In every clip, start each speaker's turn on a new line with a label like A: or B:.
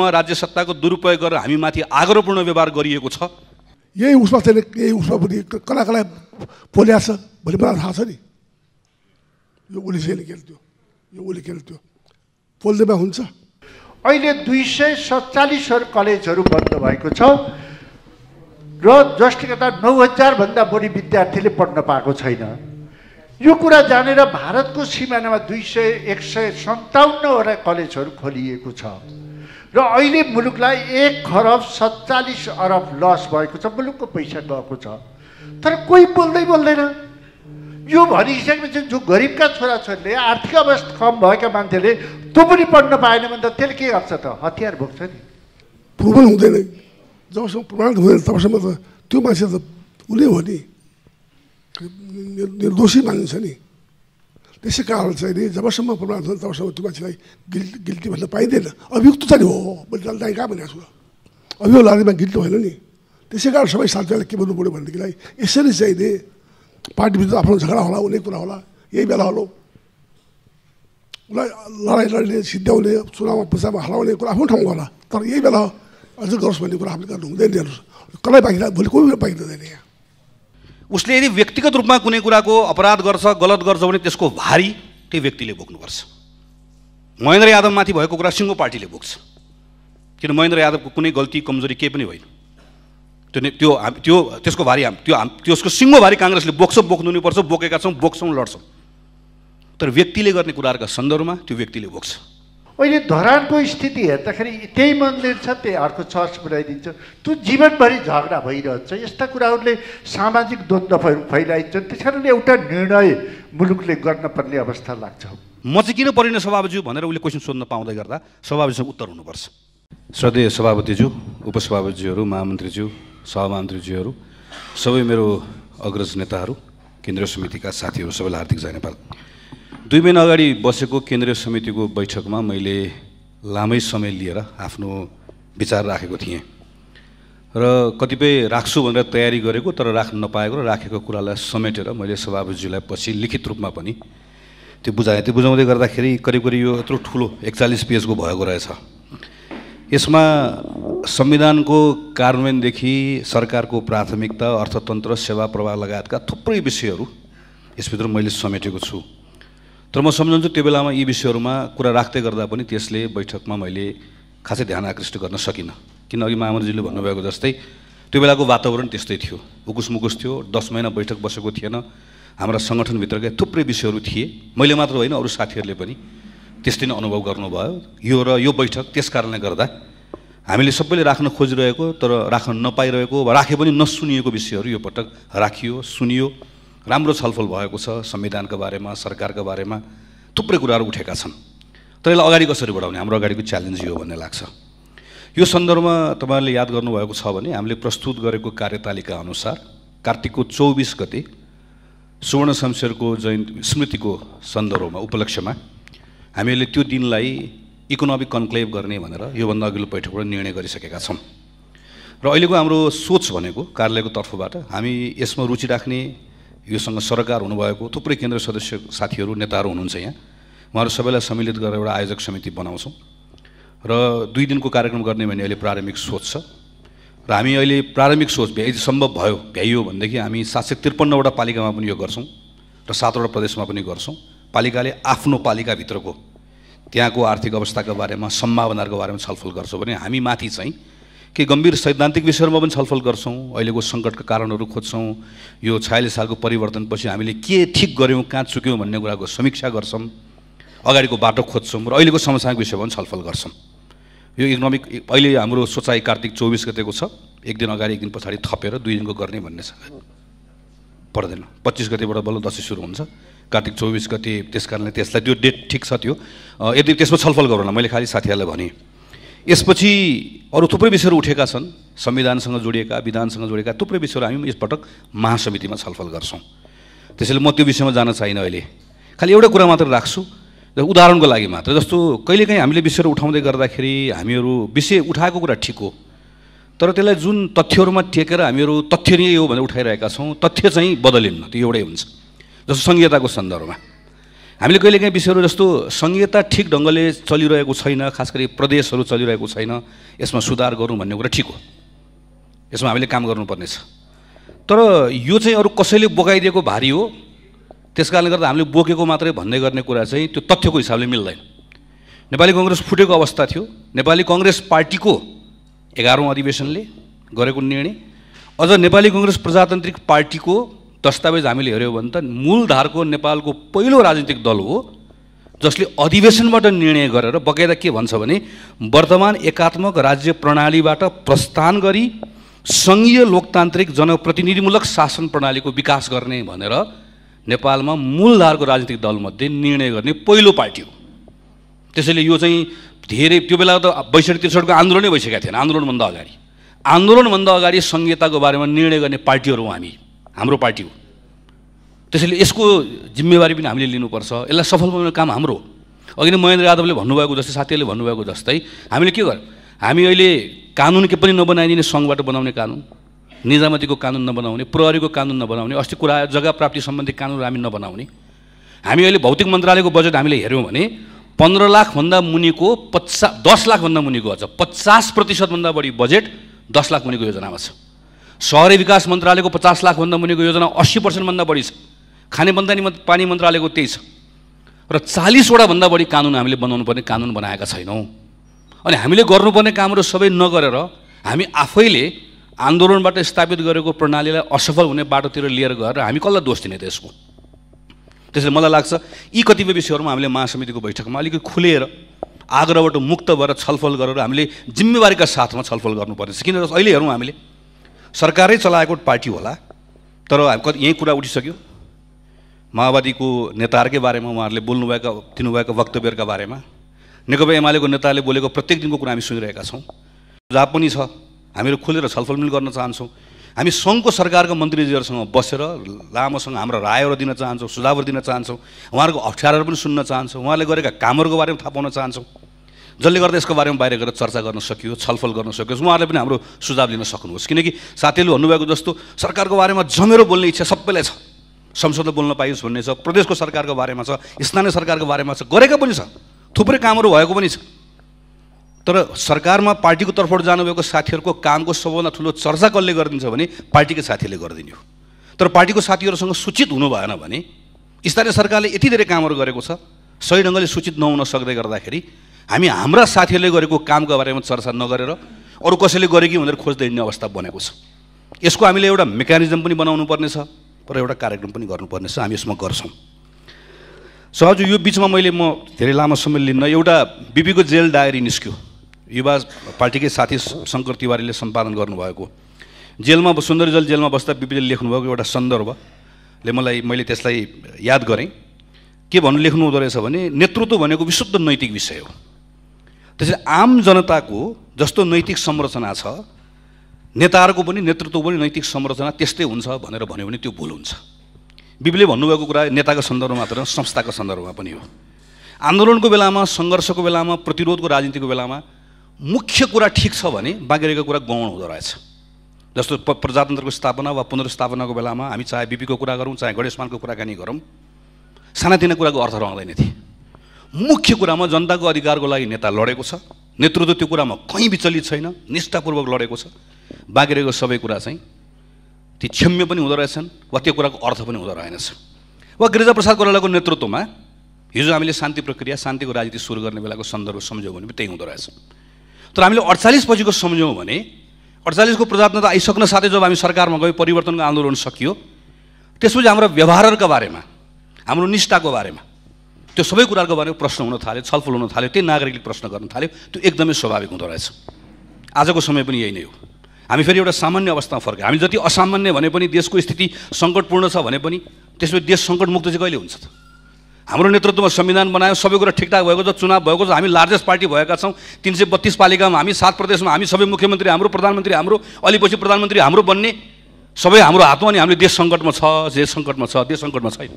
A: राज्य सत्ताको दुरुपयोग गरेर हामीमाथि आग्रहपूर्ण व्यवहार गरिएको छ
B: यही उसमा त्यसले यही उसमा पनि कला कला पोल्या छ भोलि मलाई थाहा छ नि यो
C: ओलीसेले खेल्थ्यो यो ओली खेल्थ्यो पोल्दैमा हुन्छ अहिले दुई सय सत्तालिसहरू कलेजहरू बन्द भएको छ र जसले गर्दा नौ हजारभन्दा बढी विद्यार्थीले पढ्न पाएको छैन यो कुरा जानेर भारतको सिमानामा दुई सय एक सय सन्ताउन्नवटा कलेजहरू खोलिएको छ र अहिले मुलुकलाई एक खरब सत्तालिस अरब लस भएको छ मुलुकको पैसा गएको छ तर कोही बोल्दै बोल्दैन यो भनिसकेपछि जो गरिबका छोराछोरीले आर्थिक अवस्था कम भएका मान्छेले त्यो पनि पढ्न पाएन भने त त्यसले के गर्छ त हतियार भोग्छ नि
B: प्रुभन हुँदैन जबसम्म प्रमाण हुँदैन तबसम्म त त्यो मान्छे त उसले हो नि निर्दोषी मानिन्छ नि त्यसै कारण चाहिँ नि जबसम्म प्रमाण हुन्छ तबसम्म त्यो मान्छेलाई गिल्टी गिल्टी भन्न पाइँदैन अभियुक्त चाहिँ हो मैले दाइ कहाँ भनेको छु अभियोग लाग्दैमा गिल्टी भएन नि त्यसै कारण सबै साथीहरूलाई के भन्नु पऱ्यो भनेदेखिलाई यसरी चाहिँ नि पार्टीभित्र आफ्नो झगडा होला हुने कुरा होला यही बेला होला उसलाई लडाइँ लड्ने सिद्ध्याउने चुनावमा पुस्तामा हराउने कुरा आफ्नो ठाउँमा होला तर यही बेला अझ गरोस् भन्ने कुरा हामीले गर्नु हुँदैन हेर्नुहोस् कसलाई बाँकी भोलि कोही बाँकी हुँदैन यहाँ
A: उसले यदि व्यक्तिगत रूपमा कुनै कुराको अपराध गर्छ गलत गर्छ भने त्यसको भारी त्यो व्यक्तिले बोक्नुपर्छ महेन्द्र यादवमाथि भएको कुरा सिङ्गो पार्टीले बोक्छ किन महेन्द्र यादवको कुनै गल्ती कमजोरी केही पनि होइन त्यो त्यो त्यो त्यसको भारी हाम त्यो हाम त्यसको सिङ्गो भारी काङ्ग्रेसले बोक्छ बोक्नु नै पर्छ बोकेका छौँ बोक्छौँ लड्छौँ तर व्यक्तिले गर्ने कुराहरूका सन्दर्भमा त्यो व्यक्तिले बोक्छ
C: अहिले धरानको स्थिति हेर्दाखेरि त्यही मन्दिर छ त्यही अर्को चर्च बनाइदिन्छ त्यो जीवनभरि झगडा भइरहन्छ यस्ता कुराहरूले सामाजिक द्वन्द्वहरू फैलाइन्छन् त्यस कारणले एउटा निर्णय मुलुकले गर्न पर्ने अवस्था लाग्छ
A: म चाहिँ किन परिन सभापतिज्यू भनेर उसले क्वेसन सोध्न पाउँदै गर्दा सभापतिसँग उत्तर हुनुपर्छ श्रद्धेय सभापतिज्यू उपसभापतिज्यूहरू महामन्त्रीज्यू सहमन्त्रीज्यूहरू सबै मेरो अग्रज नेताहरू केन्द्रीय समितिका साथीहरू सबैलाई हार्दिक जय नेपाल दुई महिना अगाडि बसेको केन्द्रीय समितिको बैठकमा मैले लामै समय लिएर आफ्नो विचार राखेको थिएँ र कतिपय राख्छु भनेर तयारी गरेको तर राख्न नपाएको र राखेको कुरालाई समेटेर मैले सभापतिजीलाई पछि लिखित रूपमा पनि त्यो बुझाएँ त्यो बुझाउँदै गर्दाखेरि करिब करिब यो यत्रो ठुलो एकचालिस पेजको भएको रहेछ यसमा संविधानको कार्यान्वयनदेखि सरकारको प्राथमिकता अर्थतन्त्र सेवा प्रवाह लगायतका थुप्रै विषयहरू यसभित्र मैले समेटेको छु तर म सम्झन्छु त्यो बेलामा यी विषयहरूमा कुरा राख्दै गर्दा पनि त्यसले बैठकमा मैले खासै ध्यान आकृष्ट गर्न सकिनँ किन अघि महामन्त्रीजीले भन्नुभएको जस्तै त्यो बेलाको वातावरण त्यस्तै थियो उकुस मुकुस थियो दस महिना बैठक बसेको थिएन हाम्रा सङ्गठनभित्रकै थुप्रै विषयहरू थिए मैले मात्र होइन अरू साथीहरूले पनि त्यस्तै नै अनुभव गर्नुभयो यो र यो बैठक त्यस कारणले गर्दा हामीले सबैले राख्न खोजिरहेको तर राख्न नपाइरहेको वा राखे पनि नसुनिएको विषयहरू यो पटक राखियो सुनियो राम्रो छलफल भएको छ संविधानको बारेमा सरकारको बारेमा थुप्रै कुराहरू उठेका छन् तर यसलाई अगाडि कसरी बढाउने हाम्रो अगाडिको च्यालेन्ज यो भन्ने लाग्छ यो सन्दर्भमा तपाईँहरूले याद गर्नुभएको छ भने हामीले प्रस्तुत गरेको कार्यतालिका अनुसार कार्तिकको चौबिस गते सुवर्ण शमशेरको जयन्ती स्मृतिको सन्दर्भमा उपलक्ष्यमा हामीहरूले त्यो दिनलाई इकोनोमिक कन्क्लेभ गर्ने भनेर योभन्दा अघिल्लो बैठकबाट निर्णय गरिसकेका छौँ र अहिलेको हाम्रो सोच भनेको कार्यालयको तर्फबाट हामी यसमा रुचि राख्ने योसँग सरकार हुनुभएको थुप्रै केन्द्र सदस्य साथीहरू नेताहरू हुनुहुन्छ यहाँ उहाँहरू सबैलाई सम्मिलित गरेर एउटा आयोजक समिति बनाउँछौँ र दुई दिनको कार्यक्रम गर्ने भन्ने अहिले प्रारम्भिक सोच छ र हामी अहिले प्रारम्भिक सोच भ्याइ सम्भव भयो भ्याइयो भनेदेखि हामी सात सय त्रिपन्नवटा पालिकामा पनि यो गर्छौँ र सातवटा प्रदेशमा पनि गर्छौँ पालिकाले आफ्नो पालिकाभित्रको त्यहाँको आर्थिक अवस्थाको बारेमा सम्भावनाहरूको बारेमा छलफल गर्छौँ भने हामी माथि चाहिँ के गम्भीर सैद्धान्तिक विषयहरूमा पनि छलफल गर्छौँ अहिलेको सङ्कटका कारणहरू खोज्छौँ यो छयालिस सालको परिवर्तनपछि हामीले के ठिक गऱ्यौँ कहाँ चुक्यौँ भन्ने कुराको समीक्षा गर्छौँ अगाडिको बाटो खोज्छौँ र अहिलेको समस्याको विषयमा पनि छलफल गर्छौँ यो इकोनोमिक अहिले हाम्रो सोचाइ कार्तिक चौबिस गतेको छ एक दिन अगाडि एक दिन पछाडि थपेर दुई दिनको गर्ने भन्ने छ पर्दैन पच्चिस गतेबाट बल्ल दसैँ सुरु हुन्छ कार्तिक चौबिस गते त्यस कारणले त्यसलाई त्यो डेट ठिक छ त्यो यदि त्यसमा छलफल गरौँला मैले खालि साथीहरूलाई भनेँ यसपछि अरू थुप्रै विषयहरू उठेका छन् संविधानसँग जोडिएका विधानसँग जोडिएका थुप्रै विषयहरू हामी यसपटक महासमितिमा छलफल गर्छौँ त्यसैले म त्यो विषयमा जान चाहिनँ अहिले खालि एउटा कुरा मात्र राख्छु उदाहरणको लागि मात्र जस्तो कहिलेकाहीँ हामीले विषयहरू उठाउँदै गर्दाखेरि हामीहरू विषय उठाएको कुरा ठिक हो तर त्यसलाई जुन तथ्यहरूमा टेकेर हामीहरू तथ्य नै हो भनेर उठाइरहेका छौँ तथ्य चाहिँ बदलिन्न त्यो एउटै हुन्छ जस्तो सङ्घीयताको सन्दर्भमा हामीले कहिलेकाहीँ विषयहरू जस्तो सङ्घीयता ठिक ढङ्गले चलिरहेको छैन खास गरी प्रदेशहरू चलिरहेको छैन यसमा सुधार गरौँ भन्ने कुरा ठिक हो यसमा हामीले काम गर्नुपर्नेछ तर यो चाहिँ अरू कसैले बोकाइदिएको भारी हो त्यस कारणले गर्दा हामीले बोकेको मात्रै भन्दै गर्ने कुरा चाहिँ त्यो तथ्यको हिसाबले मिल्दैन नेपाली कङ्ग्रेस फुटेको अवस्था थियो नेपाली कङ्ग्रेस पार्टीको एघारौँ अधिवेशनले गरेको निर्णय अझ नेपाली कङ्ग्रेस प्रजातान्त्रिक पार्टीको दस्तावेज हामीले हेऱ्यौँ भने त मूलधारको नेपालको पहिलो राजनीतिक दल हो जसले अधिवेशनबाट निर्णय गरेर बकाइदा के भन्छ भने वर्तमान एकात्मक राज्य प्रणालीबाट प्रस्थान गरी सङ्घीय लोकतान्त्रिक जनप्रतिनिधिमूलक शासन प्रणालीको विकास गर्ने भनेर नेपालमा मूलधारको राजनीतिक दलमध्ये निर्णय गर्ने पहिलो पार्टी हो त्यसैले यो चाहिँ धेरै त्यो बेला त बैसठी त्रिसठको आन्दोलनै भइसकेका थिएन आन्दोलनभन्दा अगाडि आन्दोलनभन्दा अगाडि सङ्घीयताको बारेमा निर्णय गर्ने पार्टीहरू हामी हाम्रो पार्टी हो त्यसैले यसको जिम्मेवारी पनि हामीले लिनुपर्छ यसलाई सफल बनाउने काम हाम्रो अघि नै महेन्द्र यादवले भन्नुभएको जस्तै साथीहरूले भन्नुभएको जस्तै हामीले के गर्यौँ हामी अहिले कानुन के पनि नबनाइदिने सङ्घबाट बनाउने कानुन निजामतीको कानुन नबनाउने प्रहरीको कानुन नबनाउने अस्ति कुरा जग्गा प्राप्ति सम्बन्धी कानुन हामी नबनाउने हामी अहिले भौतिक मन्त्रालयको बजेट हामीले हेऱ्यौँ भने पन्ध्र लाखभन्दा मुनिको पचास दस लाखभन्दा मुनिको अझ पचास प्रतिशतभन्दा बढी बजेट दस लाख मुनिको योजनामा छ सहरी विकास मन्त्रालयको पचास लाखभन्दा मुनिको योजना अस्सी पर्सेन्टभन्दा बढी छ खाने बन्दानी पानी मन्त्रालयको त्यही छ र चालिसवटाभन्दा बढी कानुन हामीले बनाउनु पर्ने कानुन बनाएका छैनौँ अनि हामीले गर्नुपर्ने कामहरू सबै नगरेर हामी आफैले आन्दोलनबाट स्थापित गरेको प्रणालीलाई असफल हुने बाटोतिर लिएर गएर हामी कसलाई दोष दिने त्यसको यसको त्यसले मलाई लाग्छ यी कतिपय विषयहरूमा हामीले महासमितिको बैठकमा अलिकति खुलेर आग्रहबाट मुक्त भएर छलफल गरेर हामीले जिम्मेवारीका साथमा छलफल गर्नुपर्नेछ किन अहिले हेरौँ हामीले सरकारै चलाएको पार्टी होला तर हामी यहीँ कुरा उठिसक्यो माओवादीको नेताहरूकै बारेमा उहाँहरूले बोल्नुभएका दिनुभएका वक्तव्यहरूका बारेमा नेकपा एमालेको नेताले बोलेको प्रत्येक दिनको कुरा हामी सुनिरहेका छौँ सुझाव पनि छ हामीहरू खोलेर छलफल पनि गर्न चाहन्छौँ हामी सङ्घको सरकारको मन्त्रीजीहरूसँग बसेर लामोसँग हाम्रो रायहरू दिन चाहन्छौँ सुझावहरू दिन चाहन्छौँ उहाँहरूको अप्ठ्याराहरू पनि सुन्न चाहन्छौँ उहाँले गरेका कामहरूको बारेमा थाहा पाउन चाहन्छौँ जसले गर्दा यसको बारेमा बाहिर गएर चर्चा गर्न सकियो छलफल गर्न सकियोस् उहाँहरूले पनि हाम्रो सुझाव लिन सक्नुहोस् किनकि साथीहरूले भन्नुभएको जस्तो सरकारको बारेमा जमेरो बोल्ने इच्छा सबैलाई छ संसदमा बोल्न पाइयोस् भन्ने छ प्रदेशको सरकारको बारेमा छ स्थानीय सरकारको बारेमा छ गरेका पनि छ थुप्रै कामहरू भएको पनि छ तर सरकारमा पार्टीको तर्फबाट जानुभएको साथीहरूको कामको सबभन्दा ठुलो चर्चा कसले गरिदिन्छ भने पार्टीकै साथीले गरिदिने हो तर पार्टीको साथीहरूसँग सूचित हुनु भएन भने स्थानीय सरकारले यति धेरै कामहरू गरेको छ सही ढङ्गले सूचित नहुन सक्दै गर्दाखेरि हामी हाम्रा साथीहरूले गरेको कामको बारेमा चर्चा नगरेर अरू कसैले गरे कि भनेर खोज्दै हिँड्ने अवस्था बनेको छ यसको हामीले एउटा मेकानिजम पनि बनाउनु पर्नेछ र एउटा कार्यक्रम पनि गर्नुपर्नेछ हामी यसमा गर्छौँ सहज यो बिचमा मैले म धेरै लामो समय लिन्न एउटा बिपीको जेल डायरी निस्क्यो युवा पार्टीकै साथी शङ्कर तिवारीले सम्पादन गर्नुभएको जेलमा सुन्दरजल जेलमा बस्दा बिपीले लेख्नुभएको एउटा सन्दर्भले मलाई मैले त्यसलाई याद गरेँ के भन्नु लेख्नु हुँदो रहेछ भने नेतृत्व भनेको विशुद्ध नैतिक विषय हो त्यसैले आम जनताको जस्तो नैतिक संरचना छ नेताहरूको पनि नेतृत्व पनि नैतिक संरचना त्यस्तै हुन्छ भनेर भन्यो भने त्यो भुल हुन्छ बिबले भन्नुभएको कुरा नेताको सन्दर्भमा मात्र संस्थाको सन्दर्भमा पनि हो आन्दोलनको बेलामा सङ्घर्षको बेलामा प्रतिरोधको राजनीतिको बेलामा मुख्य कुरा ठिक छ भने बाँकी रहेको कुरा गौण हुँदो रहेछ जस्तो प प्रजातन्त्रको स्थापना वा पुनर्स्थापनाको बेलामा हामी चाहे बिपीको कुरा गरौँ चाहे गणेशमानको कुराकानी गरौँ सानातिना कुराको अर्थ रहँदैन थिए मुख्य कुरामा जनताको अधिकारको लागि नेता लडेको छ नेतृत्व त्यो कुरामा कहीँ विचलित छैन निष्ठापूर्वक लडेको छ बाँकी रहेको सबै कुरा चाहिँ ती क्षम्य पनि हुँदो रहेछन् वा त्यो कुराको अर्थ पनि हुँदो रहेनछ वा प्रसाद कोरालाको नेतृत्वमा हिजो हामीले शान्ति प्रक्रिया शान्तिको राजनीति सुरु गर्ने बेलाको सन्दर्भ सम्झ्यौँ भने पनि त्यही हुँदो रहेछ तर हामीले अडचालिस पछिको सम्झ्यौँ भने अडचालिसको प्रजातन्त्र आइसक्न साथै जब हामी सरकारमा गयौँ परिवर्तनको आन्दोलन सकियो त्यसपछि हाम्रो व्यवहारहरूका बारेमा हाम्रो निष्ठाको बारेमा त्यो सबै कुराहरूको बारेमा प्रश्न हुन थाल्यो छलफल हुन थाल्यो त्यही नागरिकले प्रश्न गर्न थाल्यो त्यो एकदमै स्वाभाविक हुँदो रहेछ आजको समय पनि यही नै हो हामी फेरि एउटा सामान्य अवस्थामा फर्क्यौँ हामी जति असामान्य भने पनि देशको स्थिति सङ्कटपूर्ण छ भने पनि त्यसपछि देश सङ्कटमुक्त चाहिँ कहिले हुन्छ त हाम्रो नेतृत्वमा संविधान बनायो सबै कुरा ठिकठाक भएको छ चुनाव भएको छ हामी लार्जेस्ट पार्टी भएका छौँ तिन सय बत्तिस पालिकामा हामी सात प्रदेशमा हामी सबै मुख्यमन्त्री हाम्रो प्रधानमन्त्री हाम्रो अलिपछि प्रधानमन्त्री हाम्रो बन्ने सबै हाम्रो हातमा अनि हामीले देश सङ्कटमा छ देश सङ्कटमा छ देश सङ्कटमा छैन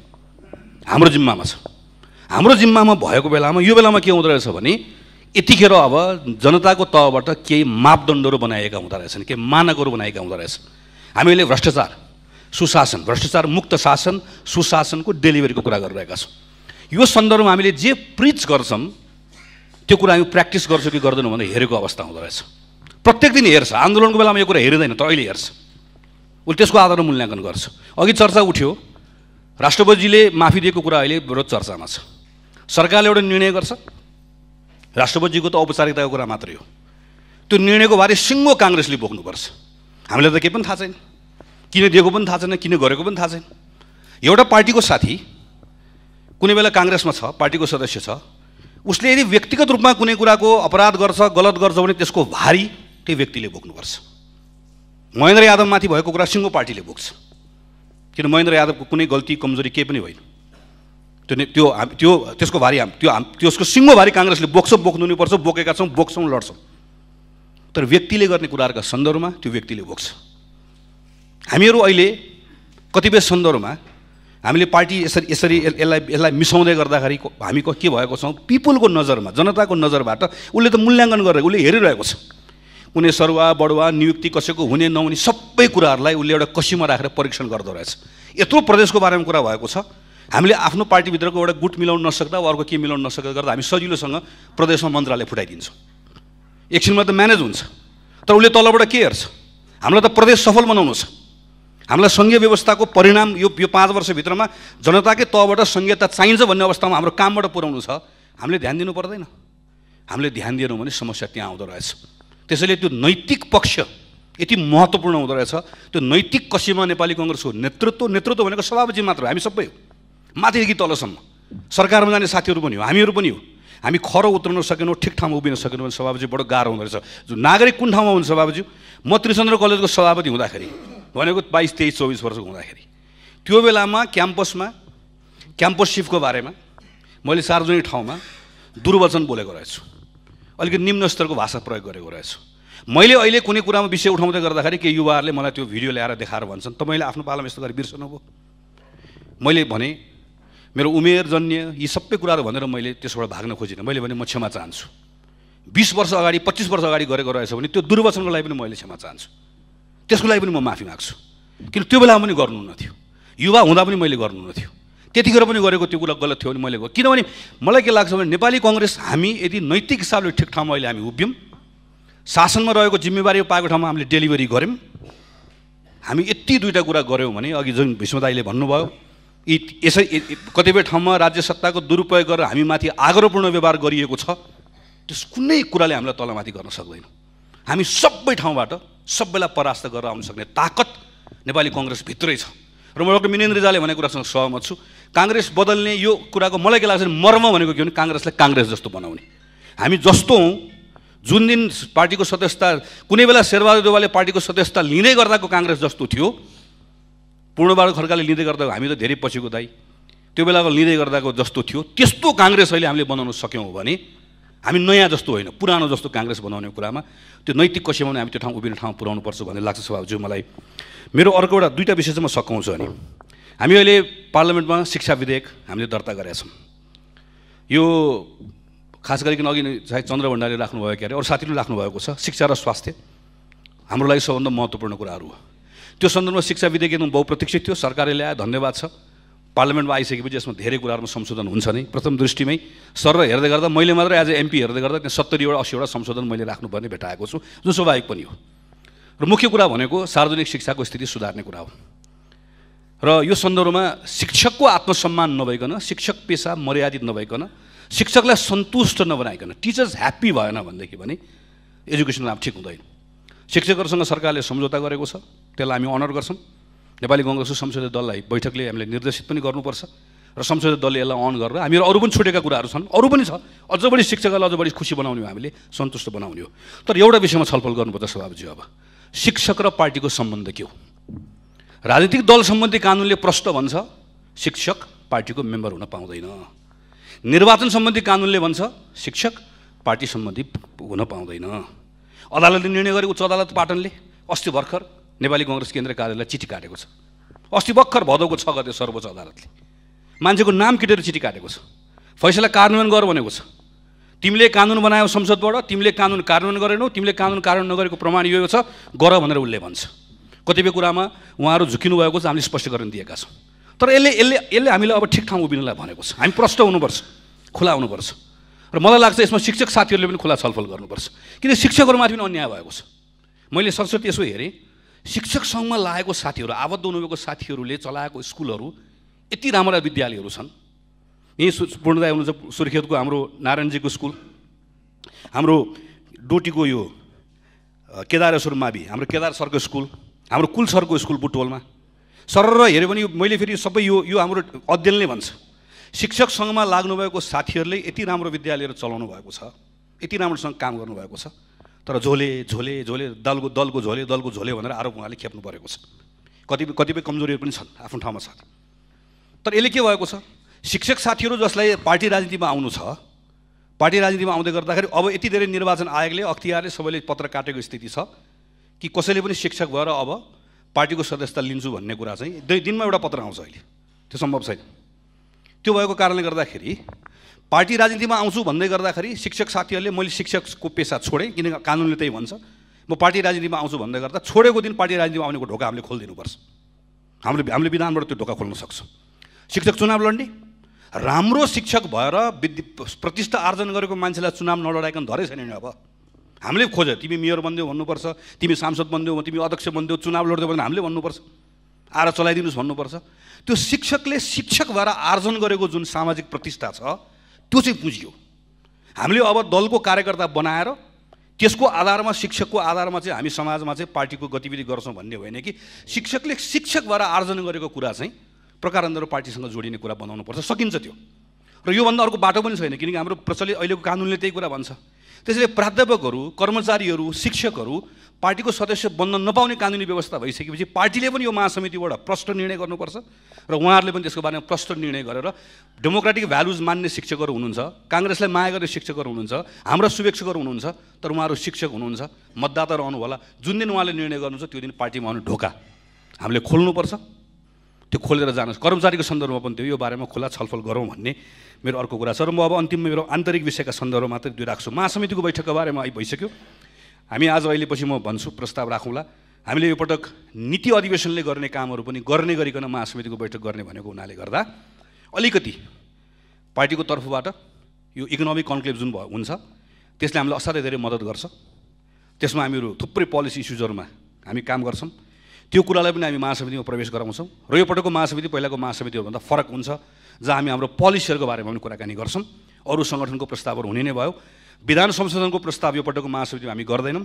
A: हाम्रो जिम्मामा छ हाम्रो जिम्मामा भएको बेलामा यो बेलामा के हुँदो रहेछ भने यतिखेर अब जनताको तहबाट केही मापदण्डहरू बनाएका हुँदो रहेछन् केही मानकहरू बनाएका हुँदो रहेछ हामीले भ्रष्टाचार सुशासन भ्रष्टाचार मुक्त शासन सुशासनको डेलिभरीको कुरा गरिरहेका छौँ यो सन्दर्भमा हामीले जे प्रिच गर्छौँ त्यो कुरा हामी प्र्याक्टिस गर्छौँ कि गर्दैनौँ भने हेरेको अवस्था हुँदो रहेछ प्रत्येक दिन हेर्छ आन्दोलनको बेलामा यो कुरा हेरिँदैन तर अहिले हेर्छ उसले त्यसको आधारमा मूल्याङ्कन गर्छ अघि चर्चा उठ्यो राष्ट्रपतिजीले माफी दिएको कुरा अहिले विरोध चर्चामा छ सरकारले एउटा निर्णय गर्छ राष्ट्रपतिजीको त औपचारिकताको कुरा मात्रै हो त्यो निर्णयको बारे सिङ्गो काङ्ग्रेसले बोक्नुपर्छ हामीलाई त केही पनि थाहा छैन किन दिएको पनि थाहा छैन किन गरेको पनि थाहा छैन एउटा पार्टीको साथी कुनै बेला काङ्ग्रेसमा छ पार्टीको सदस्य छ उसले यदि व्यक्तिगत रूपमा कुनै कुराको अपराध गर्छ गलत गर्छ भने त्यसको भारी त्यही व्यक्तिले बोक्नुपर्छ महेन्द्र यादवमाथि भएको कुरा सिङ्गो पार्टीले बोक्छ किन महेन्द्र यादवको कुनै गल्ती कमजोरी केही पनि होइन त्यो त्यो हामी त्यो त्यसको भारी हाम त्यो हाम त्यसको सिङ्गोभारी काङ्ग्रेसले बोक्छ बोक्नु नै पर्छ बोकेका छौँ बोक्छौँ लड्छौँ तर व्यक्तिले गर्ने कुराहरूका सन्दर्भमा त्यो व्यक्तिले बोक्छ हामीहरू अहिले कतिपय सन्दर्भमा हामीले पार्टी यसरी यसरी यसलाई यसलाई मिसाउँदै गर्दाखेरि हामी के भएको छौँ पिपुलको नजरमा जनताको नजरबाट उसले त मूल्याङ्कन गरेर उसले हेरिरहेको छ कुनै सरुवा बढुवा नियुक्ति कसैको हुने नहुने सबै कुराहरूलाई उसले एउटा कसीमा राखेर परीक्षण गर्दो रहेछ यत्रो प्रदेशको बारेमा कुरा भएको छ हामीले आफ्नो पार्टीभित्रको एउटा गुट मिलाउन नसक्दा वा अर्को के मिलाउन नसक्दा गर्दा हामी सजिलोसँग प्रदेशमा मन्त्रालय फुटाइदिन्छौँ एकछिनमा त म्यानेज हुन्छ तर उसले तलबाट के हेर्छ हामीलाई त प्रदेश सफल बनाउनु छ हामीलाई सङ्घीय व्यवस्थाको परिणाम यो यो पाँच वर्षभित्रमा जनताकै तहबाट सङ्घीयता चाहिन्छ भन्ने अवस्थामा हाम्रो कामबाट पुर्याउनु छ हामीले ध्यान दिनु पर्दैन हामीले ध्यान दिएनौँ भने समस्या त्यहाँ आउँदो रहेछ त्यसैले त्यो नैतिक पक्ष यति महत्त्वपूर्ण हुँदो रहेछ त्यो नैतिक कसीमा नेपाली कङ्ग्रेसको नेतृत्व नेतृत्व भनेको सभापति मात्र हामी सबै हो माथिदेखि तलसम्म सरकारमा जाने साथीहरू पनि हो हामीहरू पनि हो हामी खरो उत्रन सकेनौँ ठिक ठाउँमा उभिन सकेनौँ भने सभापति बडो गाह्रो हुँदो रहेछ जो नागरिक कुन ठाउँमा हुन्छ सभापति म त्रिचन्द्र कलेजको सभापति हुँदाखेरि भनेको बाइस तेइस चौबिस वर्षको हुँदाखेरि त्यो बेलामा क्याम्पसमा क्याम्पस सिफ्टको बारेमा मैले सार्वजनिक ठाउँमा दुर्वचन बोलेको रहेछु अलिकति निम्न स्तरको भाषा प्रयोग गरेको रहेछु मैले अहिले कुनै कुरामा विषय उठाउँदै गर्दाखेरि केही युवाहरूले मलाई त्यो भिडियो ल्याएर देखाएर भन्छन् तपाईँले आफ्नो पालामा यस्तो गरी बिर्सनु भयो मैले भने मेरो उमेर जन्य यी सबै कुराहरू भनेर मैले त्यसबाट भाग्न खोजिनँ मैले भने म क्षमा चाहन्छु बिस वर्ष अगाडि पच्चिस वर्ष अगाडि गरेको रहेछ भने त्यो दुर्वचनको लागि पनि मैले क्षमा चाहन्छु त्यसको लागि पनि म माफी माग्छु किन त्यो बेलामा पनि गर्नुहुन्न थियो युवा हुँदा पनि मैले गर्नुहुन्न थियो त्यतिखेर पनि गरेको त्यो कुरा गलत थियो भने मैले किनभने मलाई के लाग्छ भने नेपाली कङ्ग्रेस हामी यदि नैतिक हिसाबले ठिक ठाउँमा अहिले हामी उभियौँ शासनमा रहेको जिम्मेवारी पाएको ठाउँमा हामीले डेलिभरी गऱ्यौँ हामी यति दुईवटा कुरा गऱ्यौँ भने अघि जुन भीष्म दाईले भन्नुभयो यी यसै कतिपय ठाउँमा राज्य सत्ताको दुरुपयोग गरेर हामीमाथि आग्रहपूर्ण व्यवहार गरिएको छ त्यस कुनै कुराले हामीलाई तलमाथि गर्न सक्दैन हामी सबै ठाउँबाट सबैलाई परास्त गरेर आउन सक्ने ताकत नेपाली कङ्ग्रेसभित्रै छ र म डक्टर मिनेन्द्र रिजाले भनेको कुरासँग सहमत छु काङ्ग्रेस बदल्ने यो कुराको मलाई के लाग्छ मर्म भनेको के भने काङ्ग्रेसलाई काङ्ग्रेस जस्तो बनाउने हामी जस्तो हौँ जुन दिन पार्टीको सदस्यता कुनै बेला शेरबहादुर देवालले पार्टीको सदस्यता लिँदै गर्दाको काङ्ग्रेस जस्तो थियो पूर्णबहादुर खड्काले लिँदै गर्दा हामी त धेरै पछिको दाई त्यो बेलाको लिँदै गर्दाको जस्तो थियो त्यस्तो काङ्ग्रेस अहिले हामीले बनाउन सक्यौँ भने हामी नयाँ जस्तो होइन पुरानो जस्तो काङ्ग्रेस बनाउने कुरामा त्यो नैतिक कसैमा हामी त्यो ठाउँ उभिने ठाउँ पर्छ भन्ने लाग्छ स्वभावज्यू मलाई मेरो अर्को एउटा दुईवटा विषय चाहिँ म सघाउँछु अनि हामी अहिले पार्लियामेन्टमा शिक्षा विधेयक हामीले दर्ता गरेका छौँ यो खास गरिकन अघि चाहे चन्द्र भण्डारीले राख्नुभयो के अरे अरू साथीले राख्नुभएको छ शिक्षा र स्वास्थ्य हाम्रो लागि सबभन्दा महत्त्वपूर्ण कुराहरू हो त्यो सन्दर्भमा शिक्षा विधेयक एकदम बहुप्रतीक्षित थियो सरकारले ल्यायो धन्यवाद छ पार्लियामेन्टमा आइसकेपछि यसमा धेरै कुराहरूमा संशोधन हुन्छ नै प्रथम दृष्टिमै सर हेर्दै गर्दा मैले मात्र एज एमपी हेर्दै गर्दा त्यहाँ सत्तरीवटा असीवटा संशोधन मैले राख्नुपर्ने भेटाएको छु जुन स्वाभाविक पनि हो र मुख्य कुरा भनेको सार्वजनिक शिक्षाको स्थिति सुधार्ने कुरा हो र यो सन्दर्भमा शिक्षकको आत्मसम्मान नभइकन शिक्षक पेसा मर्यादित नभइकन शिक्षकलाई सन्तुष्ट नबनाइकन टिचर्स ह्याप्पी भएन भनेदेखि भने एजुकेसन अब ठिक हुँदैन शिक्षकहरूसँग सरकारले सम्झौता गरेको छ त्यसलाई हामी अनर गर्छौँ नेपाली कङ्ग्रेसको संसदीय दललाई बैठकले हामीले निर्देशित पनि गर्नुपर्छ र संसदीय दलले यसलाई अन गरेर हामीहरू अरू पनि छुटेका कुराहरू छन् अरू पनि छ अझ बढी शिक्षकहरूलाई अझ बढी खुसी बनाउने हो हामीले सन्तुष्ट बनाउने हो तर एउटा विषयमा छलफल गर्नुपर्छ सभापतिज्यू अब शिक्षक र पार्टीको सम्बन्ध के हो राजनीतिक दल सम्बन्धी कानुनले प्रष्ट भन्छ शिक्षक पार्टीको मेम्बर हुन पाउँदैन निर्वाचन सम्बन्धी कानुनले भन्छ शिक्षक पार्टी सम्बन्धी हुन पाउँदैन अदालतले निर्णय गरेको उच्च अदालत पाटनले अस्ति भर्खर नेपाली कङ्ग्रेस केन्द्रीय कार्यालयलाई चिठी काटेको छ अस्ति भर्खर भदौको छ गते सर्वोच्च अदालतले मान्छेको नाम किटेर चिठी काटेको छ फैसला कार्यान्वयन गर भनेको छ तिमीले कानुन बनायौ संसदबाट तिमीले कानुन कार्यान्वयन गरेनौ तिमीले कानुन कार्यान्वयन नगरेको प्रमाण यो छ गर भनेर उसले भन्छ कतिपय कुरामा उहाँहरू झुकिनु भएको छ हामीले स्पष्टीकरण दिएका छौँ तर यसले यसले यसले हामीलाई अब ठिक ठाउँ उभिनलाई भनेको छ हामी प्रष्ट हुनुपर्छ खुला हुनुपर्छ र मलाई लाग्छ यसमा शिक्षक साथीहरूले पनि खुला छलफल गर्नुपर्छ किन शिक्षकहरूमाथि पनि अन्याय भएको छ मैले सरस्वती यसो हेरेँ सङ्घमा लागेको साथीहरू आबद्ध हुनुभएको साथीहरूले चलाएको स्कुलहरू यति राम्रा विद्यालयहरू छन् यहीँ पूर्णदाय हुनुहुन्छ सुर्खेतको हाम्रो नारायणजीको स्कुल हाम्रो डोटीको यो केदारेश्वर मावि हाम्रो केदार सरको स्कुल हाम्रो कुल सरको स्कुल बुटवलमा सर र हेऱ्यो भने मैले फेरि सबै यो यो हाम्रो अध्ययनले भन्छ शिक्षक सङ्घमा लाग्नुभएको साथीहरूले यति राम्रो विद्यालय चलाउनु भएको छ यति राम्रोसँग काम गर्नुभएको छ तर झोले झोले झोले दलको दलको झोले दलको झोले भनेर आरोप उहाँले खेप्नु परेको छ कतिपय कतिपय कमजोरीहरू पनि छन् आफ्नो ठाउँमा छ तर यसले के भएको छ शिक्षक साथीहरू जसलाई पार्टी राजनीतिमा आउनु छ पार्टी राजनीतिमा आउँदै गर्दाखेरि अब यति धेरै निर्वाचन आयोगले अख्तियारले सबैले पत्र काटेको स्थिति छ कि कसैले पनि शिक्षक भएर अब पार्टीको सदस्यता लिन्छु भन्ने कुरा चाहिँ दुई दिनमा एउटा पत्र आउँछ अहिले त्यो सम्भव छैन त्यो भएको कारणले गर्दाखेरि पार्टी राजनीतिमा आउँछु भन्दै गर्दाखेरि शिक्षक साथीहरूले मैले शिक्षकको पेसा छोडेँ किनकि कानुनले त्यही भन्छ म पार्टी राजनीतिमा आउँछु भन्दै गर्दा छोडेको दिन पार्टी राजनीतिमा आउनेको ढोका हामीले खोलिदिनुपर्छ हामीले हामीले विधानबाट त्यो ढोका खोल्न सक्छौँ शिक्षक चुनाव लड्ने राम्रो शिक्षक भएर विद्य प्रतिष्ठा आर्जन गरेको मान्छेलाई चुनाव नलडाइकन धरै छैन नि अब हामीले खोज्यो तिमी मेयर बनिदेऊ भन्नुपर्छ तिमी सांसद बनिदेऊ तिमी अध्यक्ष बनिदेऊ चुनाव लडिदेऊ भने हामीले भन्नुपर्छ आएर चलाइदिनुहोस् भन्नुपर्छ त्यो शिक्षकले शिक्षक भएर आर्जन गरेको जुन सामाजिक प्रतिष्ठा छ त्यो चाहिँ पुँजी हामीले अब दलको कार्यकर्ता बनाएर त्यसको आधारमा शिक्षकको आधारमा चाहिँ हामी समाजमा चाहिँ पार्टीको गतिविधि गर्छौँ भन्ने होइन कि शिक्षकले शिक्षक भएर आर्जन गरेको कुरा चाहिँ प्रकारान्तर पार्टीसँग जोडिने कुरा बनाउनुपर्छ सकिन्छ त्यो र योभन्दा अर्को बाटो पनि छैन किनकि हाम्रो प्रचलित अहिलेको कानुनले त्यही कुरा भन्छ त्यसैले प्राध्यापकहरू कर्मचारीहरू शिक्षकहरू पार्टीको सदस्य बन्न नपाउने कानुनी व्यवस्था भइसकेपछि पार्टीले पनि यो महासमितिबाट प्रष्ट निर्णय गर्नुपर्छ र उहाँहरूले पनि त्यसको बारेमा प्रष्ट निर्णय गरेर डेमोक्रेटिक भ्याल्युज मान्ने शिक्षकहरू हुनुहुन्छ काङ्ग्रेसलाई माया गर्ने शिक्षकहरू हुनुहुन्छ हाम्रा शुभेक्षकहरू हुनुहुन्छ तर उहाँहरू शिक्षक हुनुहुन्छ मतदाता रहनु होला जुन दिन उहाँले निर्णय गर्नुहुन्छ त्यो दिन पार्टीमा आउनु ढोका हामीले खोल्नुपर्छ त्यो खोलेर जानुहोस् कर्मचारीको सन्दर्भमा पनि त्यो यो बारेमा खुला छलफल गरौँ भन्ने मेरो अर्को कुरा छ र म अब अन्तिममा मेरो आन्तरिक विषयका सन्दर्भमा मात्रै दुई राख्छु महासमितिको बैठकको बारेमा भइसक्यो हामी आज अहिले म भन्छु प्रस्ताव राखौँला हामीले यो पटक नीति अधिवेशनले गर्ने कामहरू पनि गर्ने गरिकन महासमितिको बैठक गर्ने भनेको हुनाले गर्दा अलिकति पार्टीको तर्फबाट यो इकोनोमिक कन्क्लेभ जुन हुन्छ त्यसले हामीलाई असाध्यै धेरै मद्दत गर्छ त्यसमा हामीहरू थुप्रै पोलिसी इस्युजहरूमा हामी काम गर्छौँ त्यो कुरालाई पनि हामी महासमितिमा प्रवेश गराउँछौँ र यो पटकको महासमिति पहिलाको महासमितिहरूभन्दा फरक हुन्छ जहाँ हामी हाम्रो पोलिसीहरूको बारेमा पनि कुराकानी गर्छौँ अरू सङ्गठनको प्रस्तावहरू हुने नै भयो विधान संशोधनको प्रस्ताव यो पटकको महासमितिमा हामी गर्दैनौँ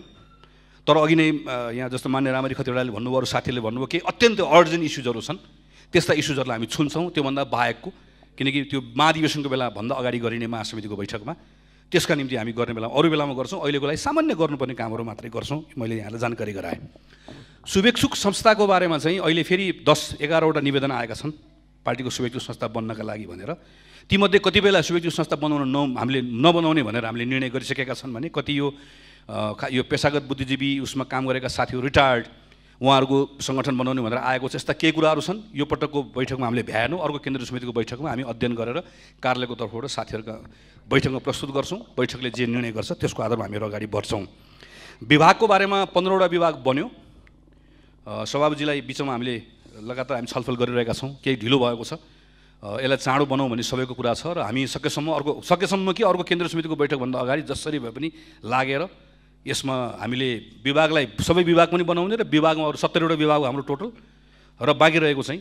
A: तर अघि नै यहाँ जस्तो मान्य रामरी खतिवडाले भन्नुभयो अरू साथीहरूले भन्नुभयो केही अत्यन्त अर्जेन्ट इस्युजहरू छन् त्यस्ता इस्युजहरूलाई हामी छुन्छौँ त्योभन्दा बाहेकको किनकि त्यो महाधिवेशनको बेला भन्दा अगाडि गरिने महासमितिको बैठकमा त्यसका निम्ति हामी गर्ने बेला अरू बेलामा गर्छौँ अहिलेको लागि सामान्य गर्नुपर्ने कामहरू मात्रै गर्छौँ मैले यहाँलाई जानकारी गराएँ शुभेच्छुक संस्थाको बारेमा चाहिँ अहिले फेरि दस एघारवटा निवेदन आएका छन् पार्टीको शुभेच्छु संस्था बन्नका लागि भनेर तीमध्ये कतिपयलाई शुभेच्छु संस्था बनाउन न हामीले नबनाउने भनेर हामीले निर्णय गरिसकेका छन् भने कति यो यो पेसागत बुद्धिजीवी उसमा काम गरेका साथीहरू रिटायर्ड उहाँहरूको सङ्गठन बनाउने भनेर आएको छ यस्ता केही कुराहरू छन् यो पटकको बैठकमा हामीले भ्याएनौँ अर्को केन्द्रीय समितिको बैठकमा हामी अध्ययन गरेर कार्यालयको तर्फबाट साथीहरूका बैठकमा प्रस्तुत गर्छौँ बैठकले जे निर्णय गर्छ त्यसको आधारमा हामीहरू अगाडि बढ्छौँ विभागको बारेमा पन्ध्रवटा विभाग बन्यो सभापतिजीलाई बिचमा हामीले लगातार हामी छलफल गरिरहेका छौँ केही ढिलो भएको छ यसलाई चाँडो बनाउँ भन्ने सबैको कुरा छ र हामी सकेसम्म अर्को सकेसम्म कि अर्को केन्द्रीय समितिको बैठकभन्दा अगाडि जसरी भए पनि लागेर यसमा हामीले विभागलाई सबै विभाग पनि बनाउने र विभागमा अरू सत्तरीवटा विभाग हाम्रो टोटल र बाँकी रहेको चाहिँ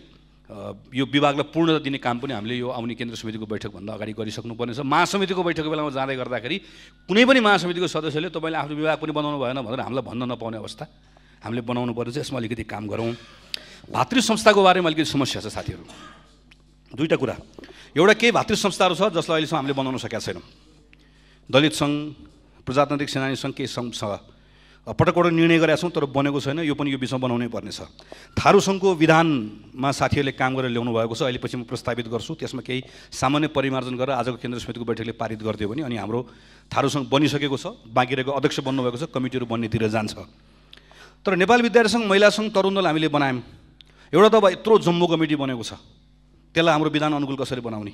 A: यो विभागलाई पूर्णता दिने काम पनि हामीले यो आउने केन्द्र समितिको बैठकभन्दा अगाडि गरिसक्नुपर्नेछ महासमितिको बैठकको बेलामा जाँदै गर्दाखेरि कुनै पनि महासमितिको सदस्यले तपाईँले आफ्नो विभाग पनि बनाउनु भएन भनेर हामीलाई भन्न नपाउने अवस्था हामीले बनाउनु पर्यो चाहिँ यसमा अलिकति काम गरौँ भातृ संस्थाको बारेमा अलिकति समस्या छ साथीहरू दुईवटा कुरा एउटा केही भातृ संस्थाहरू छ जसलाई अहिलेसम्म हामीले बनाउन सकेका छैनौँ दलित सङ्घ प्रजातान्त्रिक सेनानी सङ्घ केही सङ्घ छ पटक पटक निर्णय गरेका छौँ तर बनेको छैन यो पनि यो विषयमा बनाउनै पर्नेछ थारू सङ्घको विधानमा साथीहरूले काम गरेर ल्याउनु भएको छ अहिले पछि म प्रस्तावित गर्छु त्यसमा केही सामान्य परिमार्जन गरेर आजको केन्द्र समितिको बैठकले पारित गरिदियो भने अनि हाम्रो थारू सङ्घ बनिसकेको छ बाँकी रहेको अध्यक्ष बन्नुभएको छ कमिटीहरू बन्नेतिर जान्छ तर नेपाल विद्यार्थी सङ्घ महिला सङ्घ दल हामीले बनायौँ एउटा त अब यत्रो जम्मू कमिटी बनेको छ त्यसलाई हाम्रो विधान अनुकूल कसरी बनाउने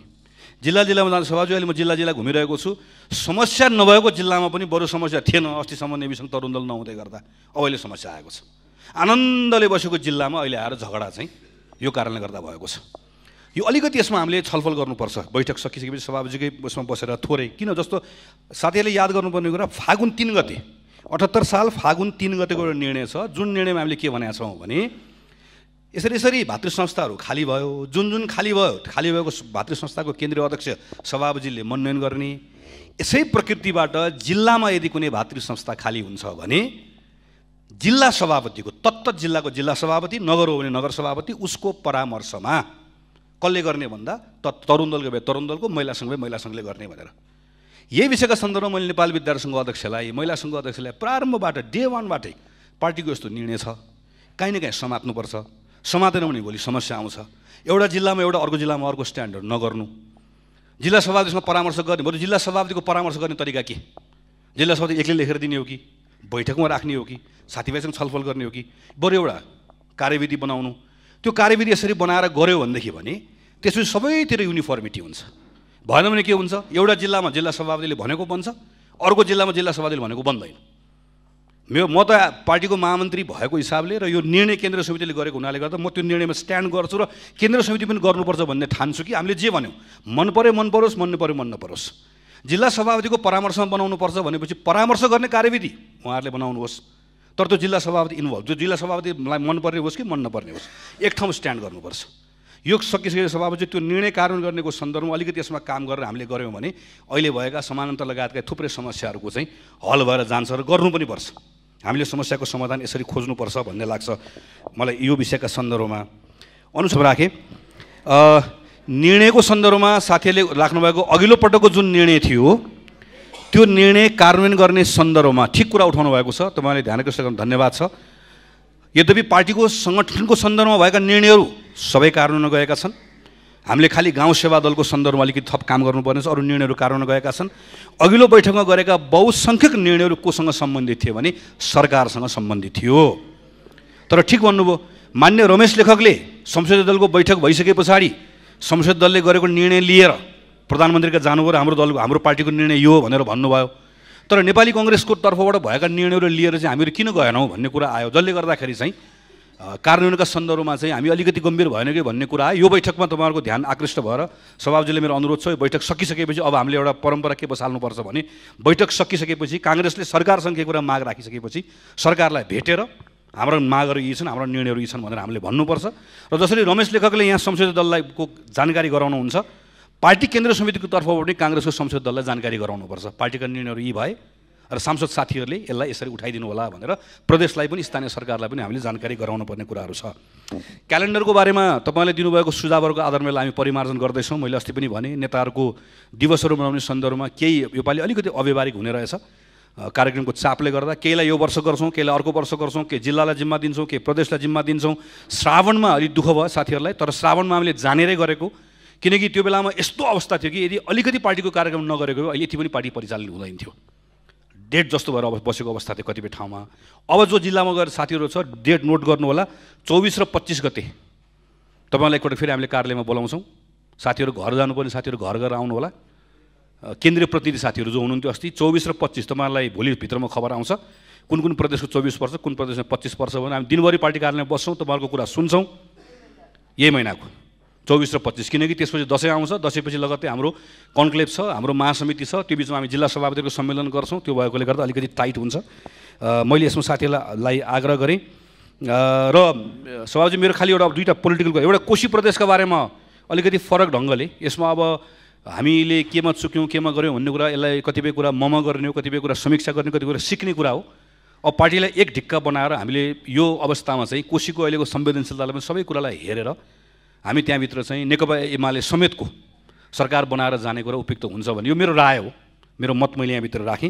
A: जिल्ला जिल्लामा जानु सभाजी अहिले म जिल्ला जिल्ला घुमिरहेको छु समस्या नभएको जिल्लामा पनि बरु समस्या थिएन अस्तिसम्म सङ्घ तरुण दल नहुँदै गर्दा अब अहिले समस्या आएको छ आनन्दले बसेको जिल्लामा अहिले आएर झगडा चाहिँ यो कारणले गर्दा भएको छ यो अलिकति यसमा हामीले छलफल गर्नुपर्छ बैठक सकिसकेपछि सभाजीकै उसमा बसेर थोरै किन जस्तो साथीहरूले याद गर्नुपर्ने कुरा फागुन तिन गते अठहत्तर साल फागुन तिन गतेको एउटा निर्णय छ जुन निर्णयमा हामीले के भनेका छौँ भने यसरी यसरी भातृ संस्थाहरू खाली भयो जुन जुन खाली भयो खाली भएको भातृ संस्थाको केन्द्रीय अध्यक्ष सभापतिले मनोनयन गर्ने यसै प्रकृतिबाट जिल्लामा यदि कुनै भातृ संस्था खाली हुन्छ भने जिल्ला सभापतिको तत्त जिल्लाको जिल्ला सभापति नगर हो भने नगर सभापति उसको परामर्शमा कसले गर्ने भन्दा त तरुण दलको भए तरुण दलको महिला भए महिला सङ्घले गर्ने भनेर यही विषयका सन्दर्भमा मैले नेपाल विद्यार्थी सङ्घ अध्यक्षलाई महिला सङ्घ अध्यक्षलाई प्रारम्भबाट डे वानबाटै पार्टीको यस्तो निर्णय छ काहीँ न काहीँ समात्नुपर्छ समातेन भने भोलि समस्या आउँछ एउटा जिल्लामा एउटा अर्को जिल्लामा अर्को स्ट्यान्डर्ड नगर्नु जिल्ला सभापतिसँग परामर्श गर्ने बरु जिल्ला सभापतिको परामर्श गर्ने तरिका के जिल्ला सभापति एक्लै लेखेर दिने हो कि बैठकमा राख्ने हो कि साथीभाइसँग छलफल गर्ने हो कि बरु एउटा कार्यविधि बनाउनु त्यो कार्यविधि यसरी बनाएर गऱ्यो भनेदेखि भने त्यसपछि सबैतिर युनिफर्मिटी हुन्छ भएन भने के हुन्छ एउटा जिल्लामा जिल्ला सभापतिले भनेको बन्छ अर्को जिल्लामा जिल्ला सभापतिले भनेको बन्दैन मेरो म त पार्टीको महामन्त्री भएको हिसाबले र यो निर्णय केन्द्र समितिले गरेको हुनाले गर्दा म त्यो निर्णयमा स्ट्यान्ड गर्छु र केन्द्र समिति पनि गर्नुपर्छ भन्ने ठान्छु कि हामीले जे भन्यौँ मन पऱ्यो मन परोस् मन नपऱ्यो मन नपरोस् जिल्ला सभापतिको परामर्शमा बनाउनुपर्छ भनेपछि परामर्श गर्ने कार्यविधि उहाँहरूले बनाउनुहोस् तर त्यो जिल्ला सभापति इन्भल्भ त्यो जिल्ला सभापतिलाई मन पर्ने होस् कि मन नपर्ने होस् एक ठाउँ स्ट्यान्ड गर्नुपर्छ यो सकिसकेपछि चाहिँ त्यो निर्णय कारण गर्नेको सन्दर्भमा अलिकति यसमा काम गरेर हामीले गऱ्यौँ भने अहिले भएका समानान्तर लगायतका थुप्रै समस्याहरूको चाहिँ हल भएर जान्छ र गर्नु पनि पर्छ हामीले समस्याको समाधान यसरी खोज्नुपर्छ भन्ने लाग्छ मलाई यो विषयका सन्दर्भमा अनुसभ राखेँ निर्णयको सन्दर्भमा साथीहरूले राख्नुभएको अघिल्लो पटकको जुन निर्णय थियो त्यो निर्णय कार्यान्वयन गर्ने सन्दर्भमा ठिक कुरा उठाउनु भएको छ तपाईँले ध्यान कृष्ण धन्यवाद छ यद्यपि पार्टीको सङ्गठनको सन्दर्भमा भएका निर्णयहरू सबै कारणमा गएका छन् हामीले खालि गाउँ सेवा दलको सन्दर्भमा अलिकति थप काम गर्नुपर्नेछ छ अरू निर्णयहरू कारणमा गएका छन् अघिल्लो बैठकमा गरेका बहुसङ्ख्यक निर्णयहरू कोसँग सम्बन्धित थियो भने सरकारसँग सम्बन्धित थियो तर ठिक भन्नुभयो मान्य रमेश लेखकले संसदीय दलको बैठक भइसके पछाडि संसदीय दलले गरेको निर्णय लिएर प्रधानमन्त्रीका जानुभयो र हाम्रो दलको हाम्रो पार्टीको निर्णय यो भनेर भन्नुभयो तर नेपाली कङ्ग्रेसको तर्फबाट भएका निर्णयहरू लिएर चाहिँ हामीहरू किन गएनौँ भन्ने कुरा आयो जसले गर्दाखेरि चाहिँ कार्यान्वयनका सन्दर्भमा चाहिँ हामी अलिकति गम्भीर भएन कि भन्ने कुरा आयो यो बैठकमा तपाईँहरूको ध्यान आकृष्ट भएर सभापतिले मेरो अनुरोध छ यो बैठक सकिसकेपछि अब हामीले एउटा परम्परा के बसाल्नुपर्छ भने बैठक सकिसकेपछि काङ्ग्रेसले सरकारसँग केही कुरा माग राखिसकेपछि सरकारलाई भेटेर हाम्रो मागहरू यी छन् हाम्रो निर्णयहरू यी छन् भनेर हामीले भन्नुपर्छ र जसरी रमेश लेखकले यहाँ संसदीय दललाई को जानकारी गराउनुहुन्छ पार्टी केन्द्रीय समितिको तर्फबाट पनि काङ्ग्रेसको संसदीय दललाई जानकारी गराउनुपर्छ पार्टीका निर्णयहरू यी भए र सांसद साथीहरूले यसलाई यसरी उठाइदिनु होला भनेर प्रदेशलाई पनि स्थानीय सरकारलाई पनि हामीले जानकारी गराउनु पर्ने कुराहरू छ क्यालेन्डरको बारेमा तपाईँले दिनुभएको सुझावहरूको आधारमा यसलाई हामी परिमार्जन गर्दैछौँ मैले अस्ति पनि भने नेताहरूको दिवसहरू मनाउने सन्दर्भमा केही योपालि अलिकति अव्यवहारिक हुने रहेछ कार्यक्रमको चापले गर्दा केहीलाई यो वर्ष गर्छौँ केहीलाई अर्को वर्ष गर्छौँ केही जिल्लालाई जिम्मा दिन्छौँ केही प्रदेशलाई जिम्मा दिन्छौँ श्रावणमा अलिक दुःख भयो साथीहरूलाई तर श्रावणमा हामीले जानेरै गरेको किनकि त्यो बेलामा यस्तो अवस्था थियो कि यदि अलिकति पार्टीको कार्यक्रम नगरेको अहिले यति पनि पार्टी परिचालन हुँदैन थियो डेट जस्तो भएर अब बसेको अवस्था थियो कतिपय ठाउँमा अब जो जिल्लामा गएर साथीहरू छ डेट नोट गर्नु होला चौबिस र पच्चिस गते तपाईँलाई एकपल्ट फेरि हामीले कार्यालयमा बोलाउँछौँ साथीहरू घर जानुपर्ने साथीहरू घर गएर आउनु होला केन्द्रीय प्रतिनिधि साथीहरू जो हुनुहुन्थ्यो अस्ति चौबिस र पच्चिस तपाईँलाई भोलिभित्रमा खबर आउँछ कुन कुन प्रदेशको चौबिस वर्ष कुन प्रदेशमा पच्चिस वर्ष भने हामी दिनभरि पार्टी कार्यालयमा बस्छौँ तपाईँहरूको कुरा सुन्छौँ यही महिनाको चौबिस र पच्चिस किनकि त्यसपछि दसैँ आउँछ दसैँपछि लगत्तै हाम्रो कन्क्लेभ छ हाम्रो महासमिति छ त्यो बिचमा हामी जिल्ला सभापतिको सम्मेलन गर्छौँ त्यो भएकोले गर्दा अलिकति टाइट हुन्छ मैले यसमा साथीहरूलाई आग्रह गरेँ र सभाजी मेरो खालि एउटा दुईवटा पोलिटिकलको एउटा कोशी प्रदेशको बारेमा अलिकति फरक ढङ्गले यसमा अब हामीले केमा चुक्यौँ केमा गऱ्यौँ भन्ने कुरा यसलाई कतिपय कुरा मम गर्ने हो कतिपय कुरा समीक्षा गर्ने कतिपय कुरा सिक्ने कुरा हो अब पार्टीलाई एक ढिक्का बनाएर हामीले यो अवस्थामा चाहिँ कोशीको अहिलेको संवेदनशीलतालाई पनि सबै कुरालाई हेरेर हामी त्यहाँभित्र चाहिँ नेकपा एमाले समेतको सरकार बनाएर जाने कुरा उपयुक्त हुन्छ भने यो मेरो राय हो मेरो मत मैले यहाँभित्र राखेँ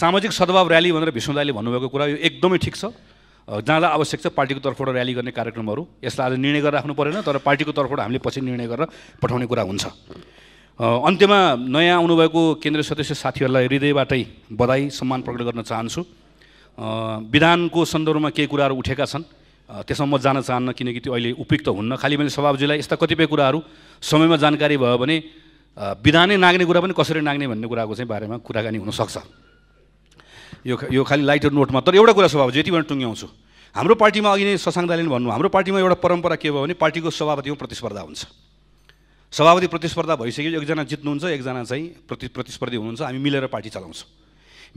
A: सामाजिक सद्भाव ऱ्याली भनेर विष्णुदाले भन्नुभएको कुरा यो एकदमै ठिक छ जहाँलाई आवश्यक छ पार्टीको तर्फबाट ऱ्याली गर्ने कार्यक्रमहरू यसलाई आज निर्णय गरेर राख्नु परेन तर पार्टीको तर्फबाट हामीले पछि निर्णय गरेर पठाउने कुरा हुन्छ अन्त्यमा नयाँ आउनुभएको केन्द्रीय सदस्य साथीहरूलाई हृदयबाटै बधाई सम्मान प्रकट गर्न चाहन्छु विधानको सन्दर्भमा केही कुराहरू उठेका छन् त्यसमा म जान चाहन्न किनकि त्यो अहिले उपयुक्त हुन्न खालि मैले सभापतिलाई यस्ता कतिपय कुराहरू समयमा जानकारी भयो भने विधानै नाग्ने कुरा पनि कसरी नाग्ने भन्ने कुराको चाहिँ बारेमा कुराकानी हुनसक्छ यो यो खालि लाइटर नोटमा तर एउटा कुरा सभापति यति भने टुङ्ग्याउँछु हाम्रो पार्टीमा अघि नै ससाङ दाले भन्नु हाम्रो पार्टीमा एउटा परम्परा के भयो भने पार्टीको सभापतिमा प्रतिस्पर्धा हुन्छ सभापति प्रतिस्पर्धा भइसक्यो एकजना जित्नुहुन्छ एकजना चाहिँ प्रति प्रतिस्पर्धी हुनुहुन्छ हामी मिलेर पार्टी चलाउँछौँ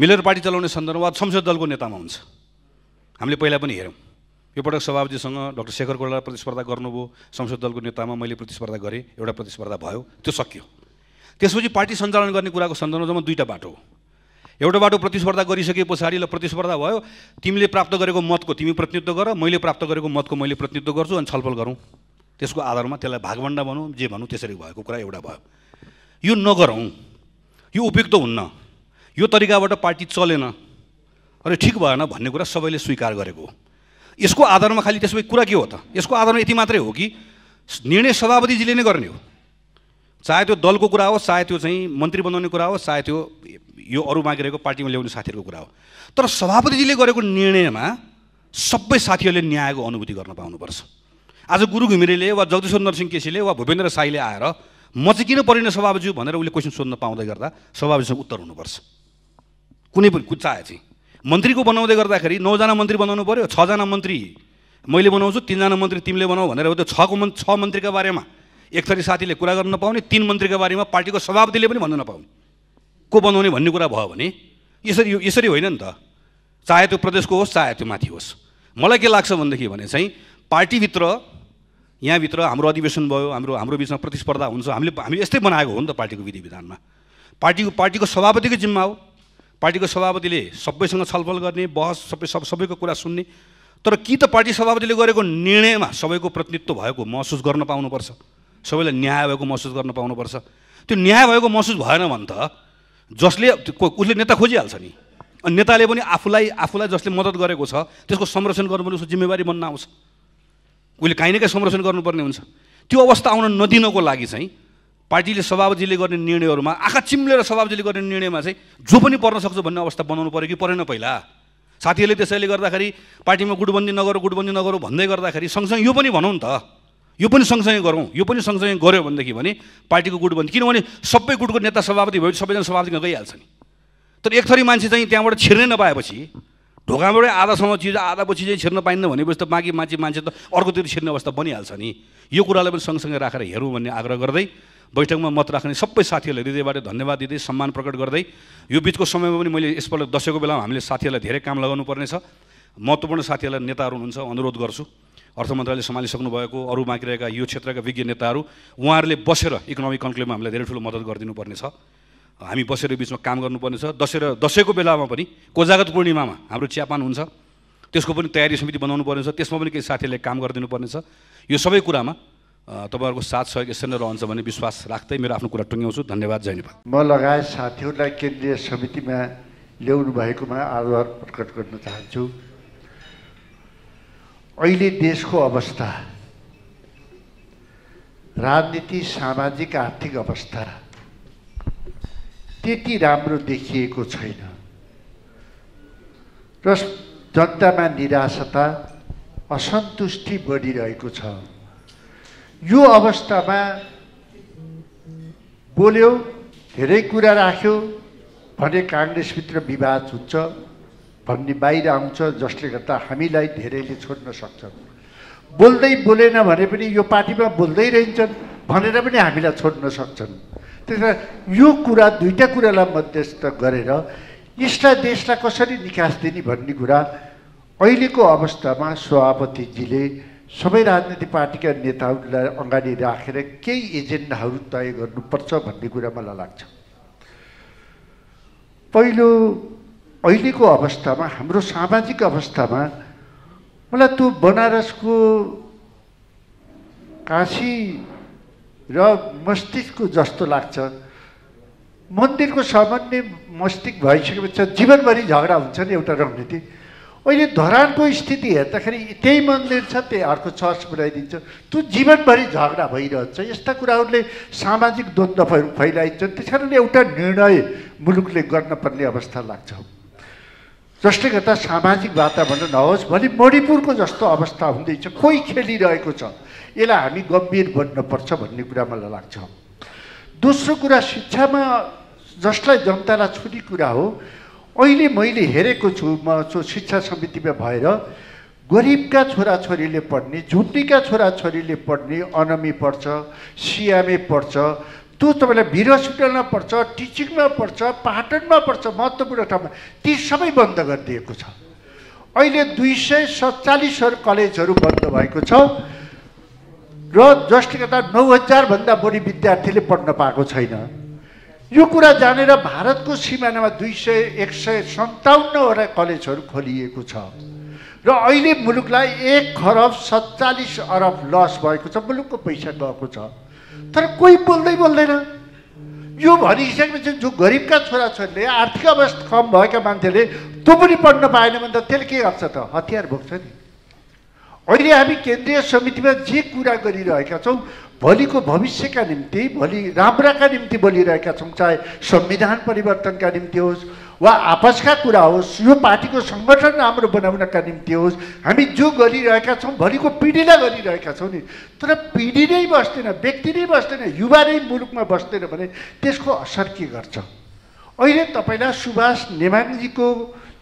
A: मिलेर पार्टी चलाउने सन्दर्भमा संसद दलको नेतामा हुन्छ हामीले पहिला पनि हेऱ्यौँ यो पटक सभापतिसँग डक्टर शेखर कोइराला प्रतिस्पर्धा गर्नुभयो संसद दलको नेतामा मैले प्रतिस्पर्धा गरेँ एउटा प्रतिस्पर्धा भयो त्यो सकियो त्यसपछि पार्टी सञ्चालन गर्ने कुराको सन्दर्भमा दुईवटा बाटो हो एउटा बाटो प्रतिस्पर्धा गरिसके पछाडि ल प्रतिस्पर्धा भयो तिमीले प्राप्त गरेको मतको तिमी प्रतिनिधित्व गर मैले प्राप्त गरेको मतको मैले प्रतिनिधित्व गर्छु अनि छलफल गरौँ त्यसको आधारमा त्यसलाई भागभण्डा भनौँ जे भनौँ त्यसरी भएको कुरा एउटा भयो यो नगरौँ यो उपयुक्त हुन्न यो तरिकाबाट पार्टी चलेन अरे ठिक भएन भन्ने कुरा सबैले स्वीकार गरेको हो यसको आधारमा खालि त्यसो भए कुरा के हो त यसको आधारमा यति मात्रै हो कि निर्णय सभापतिजीले नै गर्ने हो चाहे त्यो दलको कुरा होस् चाहे त्यो चाहिँ मन्त्री बनाउने कुरा होस् चाहे त्यो यो अरू मागिरहेको पार्टीमा ल्याउने साथीहरूको कुरा हो तर सभापतिजीले गरेको निर्णयमा सबै साथीहरूले न्यायको अनुभूति गर्न पाउनुपर्छ आज गुरु घिमिरेले वा जगदीश्वर नरसिंह केसीले वा भूपेन्द्र साईले आएर म चाहिँ किन परिणय सभापतिज्यू भनेर उसले क्वेसन सोध्न पाउँदै गर्दा सभापतिसँग उत्तर हुनुपर्छ कुनै पनि चाहे चाहिँ मन्त्रीको बनाउँदै गर्दाखेरि नौजना मन्त्री बनाउनु पऱ्यो छजना मन्त्री मैले बनाउँछु तिनजना मन्त्री तिमीले बनाऊ भनेर त्यो छको मन् छ मन्त्रीका बारेमा एक थरी साथीले कुरा गर्न नपाउने तिन मन्त्रीका बारेमा पार्टीको सभापतिले पनि भन्न नपाउने को बनाउने भन्ने कुरा भयो भने यसरी यसरी होइन नि त चाहे त्यो प्रदेशको होस् चाहे त्यो माथि होस् मलाई के लाग्छ भनेदेखि भने चाहिँ पार्टीभित्र यहाँभित्र हाम्रो अधिवेशन भयो हाम्रो हाम्रो बिचमा प्रतिस्पर्धा हुन्छ हामीले हामीले यस्तै बनाएको हो नि त पार्टीको विधि विधानमा पार्टीको पार्टीको सभापतिको जिम्मा हो पार्टीको सभापतिले सबैसँग छलफल गर्ने बहस सबै सब सबैको कुरा सुन्ने तर कि त पार्टी सभापतिले गरेको निर्णयमा सबैको प्रतिनिधित्व भएको महसुस गर्न पाउनुपर्छ सबैलाई न्याय भएको महसुस गर्न पाउनुपर्छ त्यो न्याय भएको महसुस भएन भने त जसले उसले नेता खोजिहाल्छ नि अनि नेताले पनि आफूलाई आफूलाई जसले मद्दत गरेको छ त्यसको संरक्षण गर्नु पनि उसको जिम्मेवारी बन्न आउँछ उसले काहीँ न काहीँ संरक्षण गर्नुपर्ने हुन्छ त्यो अवस्था आउन नदिनको लागि चाहिँ पार्टीले सभापतिले गर्ने निर्णयहरूमा आँखा चिम्लेर सभापतिले गर्ने निर्णयमा चाहिँ जो पनि पर्न सक्छ भन्ने अवस्था बनाउनु पऱ्यो कि परेन पहिला साथीहरूले त्यसैले गर्दाखेरि पार्टीमा गुटबन्दी नगरौँ गुटबन्दी नगरौँ भन्दै गर्दाखेरि सँगसँगै यो पनि भनौँ नि त यो पनि सँगसँगै गरौँ यो पनि सँगसँगै गऱ्यो भनेदेखि भने पार्टीको गुटबन्दी किनभने सबै गुटको नेता सभापति भएपछि सबैजना सभापति गइहाल्छ नि तर एक थरी मान्छे चाहिँ त्यहाँबाट छिर्नै नपाएपछि ढोकाबाटै आधासम्म चिज आधापछि चाहिँ छिर्न पाइन्न भनेपछि त बाँकी मान्छे मान्छे त अर्कोतिर छिर्ने अवस्था बनिहाल्छ नि यो कुरालाई पनि सँगसँगै राखेर हेरौँ भन्ने आग्रह गर्दै बैठकमा मत राख्ने सबै साथीहरूलाई हृदयबाट धन्यवाद दिँदै सम्मान प्रकट गर्दै यो बिचको समयमा पनि मैले यसपल्ट दसैँको बेलामा हामीले साथीहरूलाई धेरै काम लगाउनु पर्नेछ महत्त्वपूर्ण साथीहरूलाई नेताहरू हुनुहुन्छ अनुरोध गर्छु अर्थ मन्त्रालयले सम्हालिसक्नु भएको अरू बाँकी रहेका यो क्षेत्रका विज्ञ नेताहरू उहाँहरूले बसेर इकोनोमिक कन्क्लेभमा हामीलाई धेरै ठुलो मद्दत गरिदिनु पर्नेछ हामी बसेर बिचमा काम गर्नुपर्नेछ दसेर दसैँको बेलामा पनि कोजागत पूर्णिमामा हाम्रो चियापान हुन्छ त्यसको पनि तयारी समिति बनाउनु पर्नेछ त्यसमा पनि केही साथीहरूले काम गरिदिनु पर्नेछ यो सबै कुरामा तपाईँहरूको साथ सहयोग यसरी नै रहन्छ भन्ने विश्वास राख्दै मेरो आफ्नो कुरा टुङ्ग्याउँछु धन्यवाद जय नेपाल
C: म लगायत साथीहरूलाई केन्द्रीय समितिमा ल्याउनु भएकोमा आभार प्रकट गर्न चाहन्छु अहिले देशको अवस्था राजनीति सामाजिक आर्थिक अवस्था त्यति राम्रो देखिएको छैन र जनतामा निराशता असन्तुष्टि बढिरहेको छ यो अवस्थामा बोल्यो धेरै कुरा राख्यो भने काङ्ग्रेसभित्र विवाद हुन्छ भन्ने बाहिर आउँछ जसले गर्दा हामीलाई धेरैले छोड्न सक्छन् बोल्दै बोलेन भने पनि यो पार्टीमा बोल्दै रहन्छन् भनेर पनि हामीलाई छोड्न सक्छन् कारण यो कुरा दुईवटा कुरालाई मध्यस्थ गरेर यसलाई देशलाई कसरी निकास दिने भन्ने कुरा अहिलेको अवस्थामा सभापतिजीले सबै राजनीतिक पार्टीका नेताहरूलाई अगाडि राखेर केही एजेन्डाहरू तय गर्नुपर्छ भन्ने कुरा मलाई लाग्छ पहिलो अहिलेको अवस्थामा हाम्रो सामाजिक अवस्थामा मलाई त्यो बनारसको काशी र मस्तिष्कको जस्तो लाग्छ मन्दिरको सामान्य मस्तिष्क भइसकेपछि जीवनभरि झगडा हुन्छ नि एउटा रणनीति अहिले धरानको स्थिति हेर्दाखेरि त्यही मन्दिर छ त्यही अर्को चर्च बनाइदिन्छ त्यो जीवनभरि झगडा भइरहन्छ यस्ता कुराहरूले सामाजिक द्वन्द्वहरू फैलाइन्छन् त्यस कारणले एउटा निर्णय मुलुकले गर्नपर्ने अवस्था लाग्छ जसले गर्दा सामाजिक वातावरण नहोस् भने मणिपुरको जस्तो अवस्था हुँदैछ कोही खेलिरहेको छ यसलाई हामी गम्भीर बन्नपर्छ भन्ने कुरा मलाई लाग्छ दोस्रो कुरा शिक्षामा जसलाई जनतालाई छुने कुरा हो अहिले मैले हेरेको छु म सो शिक्षा समितिमा भएर गरिबका छोराछोरीले पढ्ने झुन्डीका छोराछोरीले पढ्ने अनमी पढ्छ सियामे पढ्छ त्यो तपाईँलाई भिर हस्पिटलमा पढ्छ टिचिङमा पढ्छ पाटनमा पढ्छ महत्त्वपूर्ण ठाउँमा ती सबै बन्द गरिदिएको छ अहिले दुई सय सत्तालिसहरू कलेजहरू बन्द भएको छ र जसले गर्दा नौ हजारभन्दा बढी विद्यार्थीले पढ्न पाएको छैन यो कुरा जानेर भारतको सिमानामा दुई सय एक सय सन्ताउन्नवटा कलेजहरू खोलिएको छ र अहिले मुलुकलाई एक खरब सत्तालिस अरब लस भएको छ मुलुकको पैसा गएको छ तर कोही बोल्दै बोल्दैन यो भनिसकेपछि जो गरिबका छोराछोरीले आर्थिक अवस्था कम भएका मान्छेले तँ पनि पढ्न पाएन भने त त्यसले के गर्छ त हतियार भोग्छ नि अहिले हामी केन्द्रीय समितिमा जे कुरा गरिरहेका छौँ भोलिको भविष्यका निम्ति भोलि राम्राका निम्ति बोलिरहेका छौँ चाहे संविधान परिवर्तनका निम्ति होस् वा आपसका कुरा होस् यो पार्टीको सङ्गठन राम्रो बनाउनका निम्ति होस् हामी जो गरिरहेका छौँ भोलिको पिँढीलाई गरिरहेका छौँ नि तर पिँढी नै बस्दैन व्यक्ति नै बस्दैन युवा नै मुलुकमा बस्दैन भने त्यसको असर के गर्छ अहिले तपाईँलाई सुभाष नेमाङजीको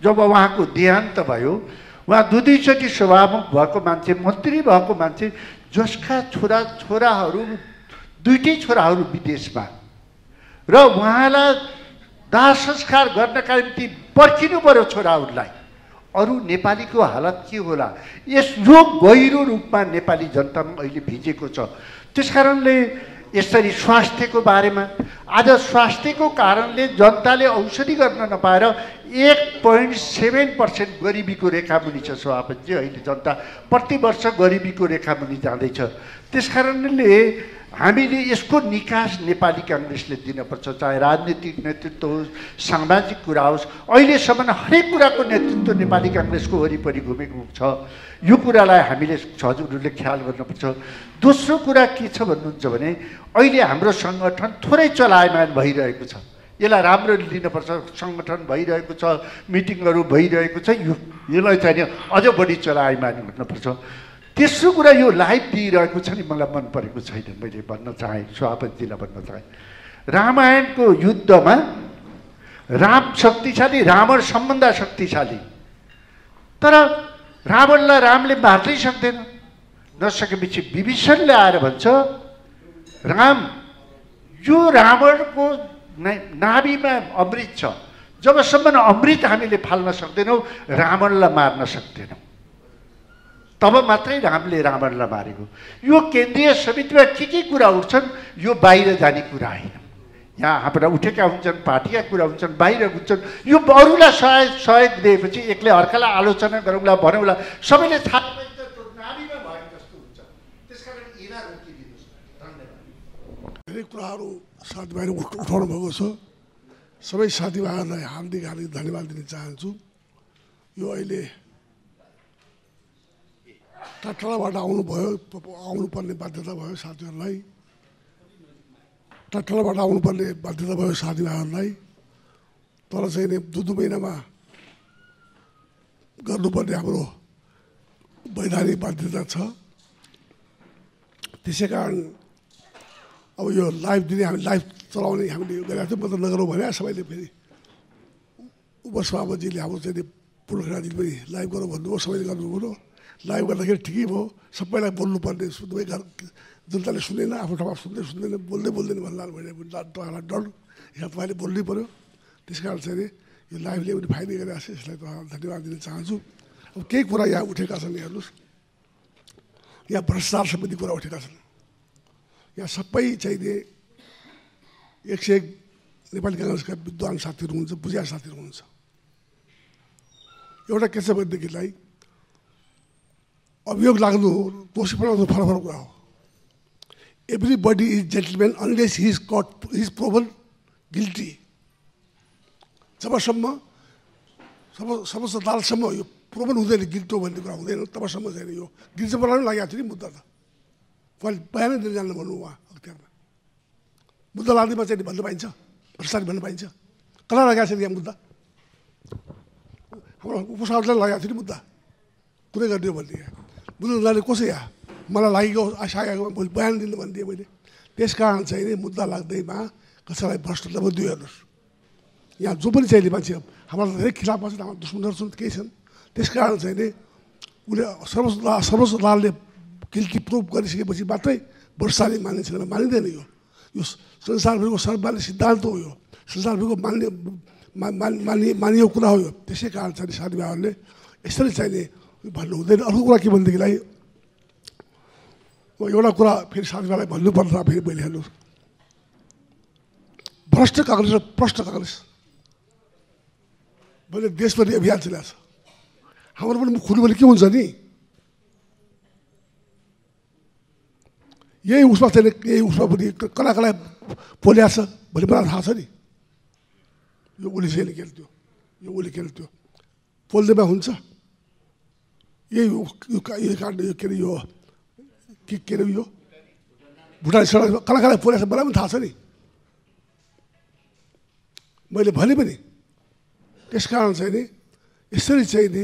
C: जब उहाँको देहान्त भयो उहाँ दुई दुईचोटि सभामुख भएको मान्छे मन्त्री भएको मान्छे जसका छोरा छोराहरू दुइटै छोराहरू विदेशमा र उहाँलाई दाह संस्कार गर्नका निम्ति पर्खिनु पऱ्यो छोराहरूलाई अरू नेपालीको हालत के होला यस यो गहिरो रूपमा नेपाली जनतामा अहिले भिजेको छ त्यस कारणले यसरी स्वास्थ्यको बारेमा आज स्वास्थ्यको कारणले जनताले औषधि गर्न नपाएर एक पोइन्ट सेभेन पर्सेन्ट गरिबीको रेखा मुनि छ सभापतिजी अहिले जनता प्रतिवर्ष गरिबीको रेखा मुनि जाँदैछ त्यस कारणले हामीले यसको निकास नेपाली काङ्ग्रेसले दिनुपर्छ चाहे राजनीतिक नेतृत्व होस् सामाजिक कुरा होस् अहिलेसम्म हरेक कुराको नेतृत्व नेपाली काङ्ग्रेसको वरिपरि घुमेको छ यो कुरालाई हामीले हजुरहरूले ख्याल गर्नुपर्छ दोस्रो कुरा के छ भन्नुहुन्छ भने अहिले हाम्रो सङ्गठन थोरै चलायमान भइरहेको छ यसलाई राम्रो लिनुपर्छ सङ्गठन भइरहेको छ मिटिङहरू भइरहेको छ यो यसलाई चाहिँ अझ बढी चलायमान गर्नुपर्छ तेस्रो कुरा यो लाइफ दिइरहेको छ नि मलाई मन परेको छैन मैले भन्न चाहेँ सभापतिजीलाई भन्न चाहे रामायणको युद्धमा राम शक्तिशाली रावण सम्बन्ध शक्तिशाली तर रावणलाई रामले मार्नै सक्दैन नसकेपछि विभीषणले आएर भन्छ राम यो रावणको नाभिमा अमृत छ जबसम्म अमृत हामीले फाल्न सक्दैनौँ रावणलाई मार्न सक्दैनौँ तब मात्रै रामले रावणलाई मारेको यो केन्द्रीय समितिमा के के कुरा उठ्छन् यो बाहिर जाने कुरा होइन यहाँ हाम्रा उठेका हुन्छन् पार्टीका कुरा हुन्छन् बाहिर हुन्छन् यो अरूलाई सहयोग सहयोग दिएपछि एक्लै अर्कालाई आलोचना गरौँला भनौँला सबैले थाहा
B: धेरै कुराहरू साथीभाइले उठाउनु भएको छ सबै साथीभाइहरूलाई हार्दिक हार्दिक धन्यवाद दिन चाहन्छु यो अहिले टटलाबाट आउनुभयो आउनुपर्ने बाध्यता भयो साथीहरूलाई टटलाबाट आउनुपर्ने बाध्यता भयो साथीभाइहरूलाई तर चाहिँ दुई दुई महिनामा गर्नुपर्ने हाम्रो वैधानिक बाध्यता छ त्यसै कारण अब यो लाइफ दिने हामी लाइफ चलाउने हामीले यो गरेका थियौँ मतलब नगरौँ भने सबैले फेरि उपसभापतिले हाम्रो चाहिँ पुर्खाजीले पनि लाइभ गरौँ भन्नुभयो सबैले गर्नुभयो लाइभ गर्दाखेरि ठिकै भयो सबैलाई बोल्नुपर्ने दुवै घर जनताले सुन्दैन आफ्नो ठाउँमा सुन्दै सुन्दैन बोल्दै बोल्दैन भन्नु भने तपाईँहरूलाई डर यहाँ तपाईँले बोल्नै पऱ्यो त्यस कारण चाहिँ यो लाइभले पनि फाइदा गरिरहेको छ यसलाई तपाईँलाई धन्यवाद दिन चाहन्छु अब केही कुरा यहाँ उठेका छन् हेर्नुहोस् यहाँ भ्रष्टाचार सम्बन्धी कुरा उठेका छन् यहाँ सबै चाहिने एक सय एक नेपाली काङ्ग्रेसका विद्वान साथीहरू हुनुहुन्छ बुझिया साथीहरू हुनुहुन्छ एउटा के छ भनेदेखिलाई अभियोग लाग्नु दोषी बनाउनु फरफर कुरा हो everybody is gentlemen unless his cut his proven guilty जबसम्म सब समस्त दालसम्म यो प्रोभन हुँदैन गिल्टो भन्ने कुरा हुँदैन तबसम्म छैन यो गिल्टो बनाउनु लागेको थियो नि मुद्दा त उहाँले बयानै दिन जान्नु भन्नु उहाँ अख्तियारमा मुद्दा लाग्नेमा चाहिँ भन्नु पाइन्छ भ्रष्टाचार भन्नु पाइन्छ कसलाई लगाएको छ नि यहाँ मुद्दा हाम्रो उपसाहरूलाई लगाएको थियो नि मुद्दा कुरै गरिदियो भनिदिएको बुजुर्गलाई कसै या मलाई लागेको आशा मैले बयान दिनु भनिदिएँ मैले त्यस कारण चाहिँ मुद्दा लाग्दैमा कसैलाई भ्रष्ट त दियो हेर्नुहोस् यहाँ जो पनि चाहिँ मान्छे हाम्रो धेरै खिलाफमा छन् हाम्रो दुश्मनहरू छन् केही छन् त्यस कारण चाहिँ नि उसले सर्वोच्च सर्वोच्च अदालतले गिल्टी प्रुभ गरिसकेपछि मात्रै वर्षाले मानिन्छ मानिँदैन यो यो संसारभरिको सर्वमान्य सिद्धान्त हो यो संसारभरिको मान्य मानिएको कुरा हो यो त्यसै कारण चाहिँ साथीभाइहरूले यसरी चाहिने भन्नु हुँदैन अर्को कुरा के भनेदेखिलाई म एउटा कुरा फेरि साथीभाइलाई भन्नुपर्छ फेरि मैले हेर्नु भ्रष्ट काङ्ग्रेस र प्रष्ट काङ्ग्रेस मैले देशभरि अभियान चलाएको छ हाम्रो पनि खुल्नु भने के हुन्छ नि यही उसमा छैन यही उसमा पनि कला कला पोल्याएको छ भोलि मलाई थाहा छ नि यो उसले खेल्थ्यो यो उसले खेल्थ्यो पोल्दैमा हुन्छ Yeah, you, you, can, you can't you carry your के के यो भुटानी सडक कला कला पुरा पनि थाहा छ नि मैले भने पनि त्यस कारण चाहिँ नि यसरी चाहिँ नि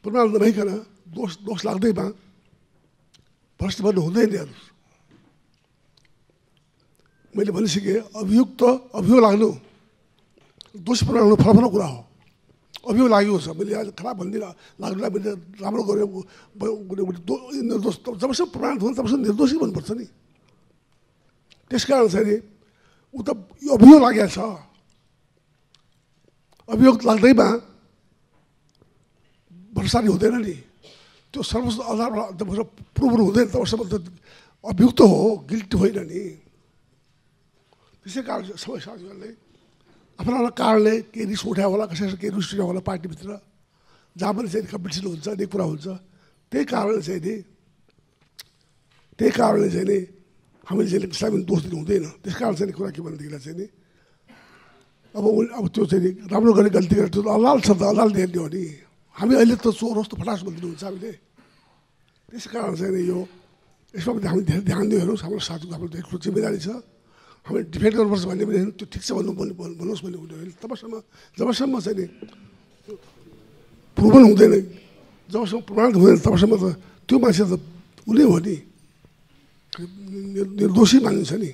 B: प्रमाण नभइकन दोष दोष लाग्दैमा भ्रष्ट भन्नु हुँदैन हेर्नुहोस् मैले भनिसकेँ अभियुक्त अभियोग लाग्नु दोष फरक फरक कुरा हो अभियोग लागेको छ मैले आज खराब भन्दिनँ लाग्नुलाई मैले राम्रो गरेँ निर्दोष जबसम्म प्रमाणित हुन्छ तबसम्म निर्दोषी भन्नुपर्छ नि त्यस कारण चाहिँ ऊ त यो अभियोग लागेको छ अभियोग लाग्दैमा भ्रष्टाचारी हुँदैन नि त्यो सर्वोच्च आधारमा प्रुभ प्रुभहरू हुँदैन तबसम्म त अभियुक्त हो गिल्टी होइन नि त्यसै कारण सबै साथीहरूले आफ्नो आफ्नो कारणले केही रिस उठायो होला कसैसँग केही रिस केरी होला पार्टीभित्र पनि चाहिँ कम्पिटिसन हुन्छ नि कुरा हुन्छ त्यही कारणले चाहिँ नि त्यही कारणले चाहिँ नि हामीले चाहिँ सामेल दोष दिनु हुँदैन त्यस कारण चाहिँ कुरा के भनेदेखिलाई चाहिँ नि अब उसले अब त्यो चाहिँ राम्रो गर्ने गल्ती गरेर त्यो अलाल छ त अलाल दिने हो नि हामी अहिले त चोर होस् त फटास भनिदिनुहुन्छ हामीले त्यस कारण चाहिँ यो यसमा पनि हामी धेरै ध्यान दियो हेर्नुहोस् हाम्रो साथीको हाम्रो ठुलो जिम्मेदारी छ हामीले डिफेन्ड गर्नुपर्छ भन्ने पनि होइन त्यो ठिक छ भन्नु भन्नु भन्नुहोस् भन्ने हुँदैन तबसम्म जबसम्म चाहिँ नि प्रुभन हुँदैन जबसम्म प्रमाण हुँदैन तबसम्म त त्यो मान्छे त उसले हो नि निर्दोषी मानिन्छ नि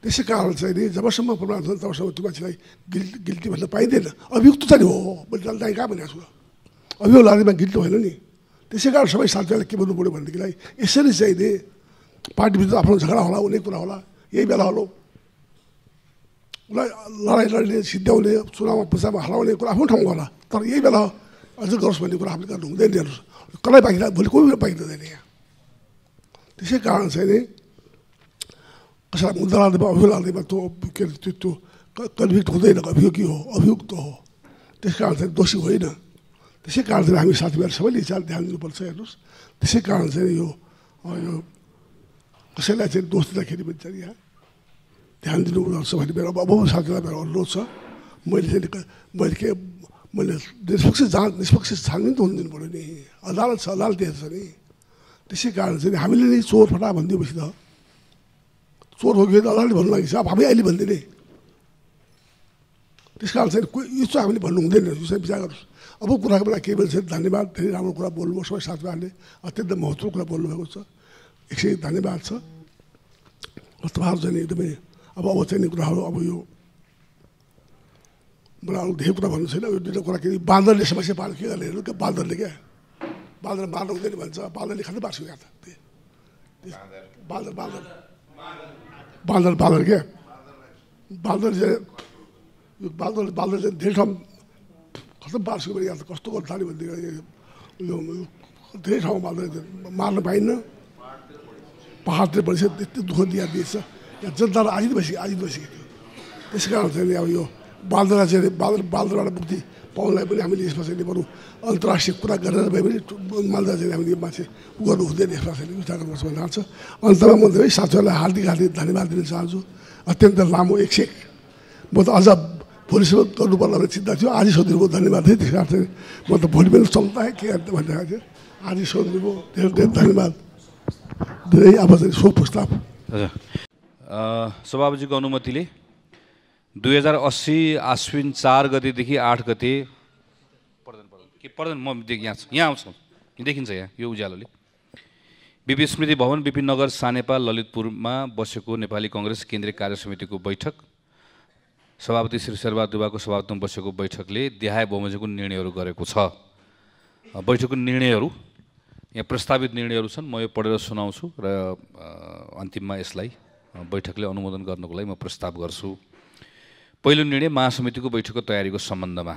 B: त्यसै कारण चाहिँ नि जबसम्म प्रमाण हुँदैन तबसम्म त्यो मान्छेलाई गिल्टी गिल्टी भन्न पाइँदैन अभियुक्त नि हो मैले दाइ कहाँ भनेको छु अभियोग लाग्दैमा गिल्टी भएन नि त्यसै कारण सबै साथीहरूलाई के भन्नु पऱ्यो भनेदेखिलाई यसरी चाहिँ नि पार्टीभित्र आफ्नो झगडा होला उनी कुरा होला यही बेला हलो उसलाई लडाइँ लड्ने सिद्ध्याउने चुनावमा पुसामा हराउने कुरा आफ्नो ठाउँमा होला तर यही बेला अझ गरोस् भन्ने कुरा हामीले गर्नु हुँदैन हेर्नुहोस् कसलाई बाँकी भोलि कोही पनि हुँदैन यहाँ त्यसै कारण चाहिँ नि कसैलाई मुद्दा लानेमा अभियोग लानेमा त्यो के अरे त्यो त्यो कन्फ्लिक्ट हुँदैन अभियोगी हो अभियुक्त हो त्यस कारण चाहिँ दोषी होइन त्यसै कारण चाहिँ हामी साथीभाइहरू सबैले ध्यान दिनुपर्छ हेर्नुहोस् त्यसै कारण चाहिँ यो यो कसैलाई चाहिँ दोष दिँदाखेरि पनि चाहिँ यहाँ ध्यान दिनुपर्छ भन्ने मेरो अब साथीलाई मेरो अनुरोध छ मैले चाहिँ मैले के मैले निष्पक्ष जाँच निष्पक्ष छानबिन त हुनु पऱ्यो नि अदालत छ अदालत छ नि त्यसै कारण चाहिँ हामीले नै चोर फटा भनिदिएपछि त चोर हो कि अदालत भन्नु लागेको छ अब हामी अहिले भनिदिने त्यस कारण चाहिँ कोही यो चाहिँ हामीले भन्नु हुँदैन यो चाहिँ विचार गर्नुहोस् अब कुराको बेला केही बेला धन्यवाद धेरै राम्रो कुरा बोल्नुभयो सबै साथीभाइहरूले अत्यन्त महत्त्वपूर्ण कुरा बोल्नुभएको छ एकछिन धन्यवाद छ तपाईँहरू चाहिँ एकदमै अब अब अवचैने कुराहरू अब यो मलाई अरू धेरै कुरा भन्नु छैन यो दुईवटा कुरा के बाँदरले समस्या पार्नु के गर्ने हेर्नु क्या बाँदरले क्या बाँदर मार्नु हुँदैन भन्छ बाँदरले खालि पार्छ क्या बाँदर बाँदर बाँदर बाँदर क्या बाँदर चाहिँ यो बाँदर बाँदर चाहिँ धेरै ठाउँ खतम पार्छ कस्तो गर्नु थाल्यो भनेदेखि यो धेरै ठाउँमा बाँदर मार्न पाइनँ पाहाडले बढी त्यति दुःख दिया दिएछ यहाँ जनता आजित भइसक्यो आजित भइसकेको त्यस कारण चाहिँ अब यो बालद्रा चाहिँ बाल बालद्राबाट मुक्ति पाउनलाई पनि हामीले यसमा चाहिँ बरु अन्तर्राष्ट्रिय कुरा गरेर भए पनि मालदा चाहिँ हामीले मान्छे गर्नु हुँदैन यसमा चाहिँ विचार गर्नुपर्छ भन्ने चाहन्छ अन्तमा म धेरै साथीहरूलाई हार्दिक हार्दिक धन्यवाद दिन चाहन्छु अत्यन्त लामो एक सेक म त अझ भोलिसम्म गर्नुपर्ला भन्ने चिन्ता थियो आज सोधिनुको धन्यवाद थियो त्यस कारण चाहिँ म त भोलि पनि चल्दा के भन्ने थियो आज सोधिनुको धेरै धेरै धन्यवाद धेरै आवाज सो प्रस्ताव
A: हजुर सभापतिको अनुमतिले दुई हजार अस्सी आश्विन चार गतेदेखि आठ गते पर्दैन पर्दैन के पर्दैन म यहाँ यहाँ आउँछ देखिन्छ यहाँ यो उज्यालोले बिपी स्मृति भवन बिपी नगर सानेपा ललितपुरमा बसेको नेपाली कङ्ग्रेस केन्द्रीय कार्य समितिको बैठक सभापति श्री शेरबा दुबाको सभापतिमा बसेको बैठकले देहाय बमोजिमको निर्णयहरू गरेको छ बैठकको निर्णयहरू यहाँ प्रस्तावित निर्णयहरू छन् म यो पढेर सुनाउँछु र अन्तिममा यसलाई बैठकले अनुमोदन गर्नको लागि म प्रस्ताव गर्छु पहिलो निर्णय महासमितिको बैठकको तयारीको सम्बन्धमा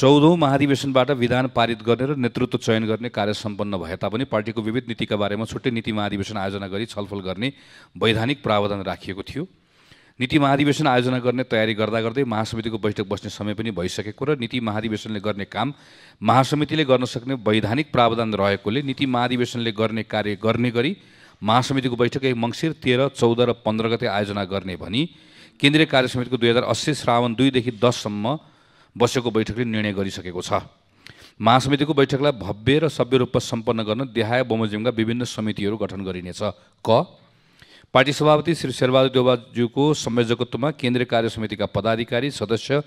A: चौधौँ महाधिवेशनबाट विधान पारित गर्ने र नेतृत्व चयन गर्ने कार्य सम्पन्न भए तापनि पार्टीको विविध नीतिका बारेमा छुट्टै नीति महाधिवेशन आयोजना गरी छलफल गर्ने वैधानिक प्रावधान राखिएको थियो नीति महाधिवेशन आयोजना गर्ने तयारी गर्दा गर्दै महासमितिको बैठक बस्ने समय पनि भइसकेको र नीति महाधिवेशनले गर्ने काम महासमितिले गर्न सक्ने वैधानिक प्रावधान रहेकोले नीति महाधिवेशनले गर्ने कार्य गर्ने गरी महासमितिको बैठक एक मङ्सिर तेह्र चौध र पन्ध्र गते आयोजना गर्ने भनी केन्द्रीय कार्य समितिको दुई हजार अस्सी श्रावण दुईदेखि दससम्म बसेको बैठकले निर्णय गरिसकेको छ महासमितिको बैठकलाई भव्य र सभ्य रूपमा सम्पन्न गर्न देहाय बमोजिमका विभिन्न समितिहरू गठन गरिनेछ क पार्टी सभापति श्री शेरबहादुर देवबाज्यूको संयोजकत्वमा केन्द्रीय कार्य समितिका पदाधिकारी सदस्य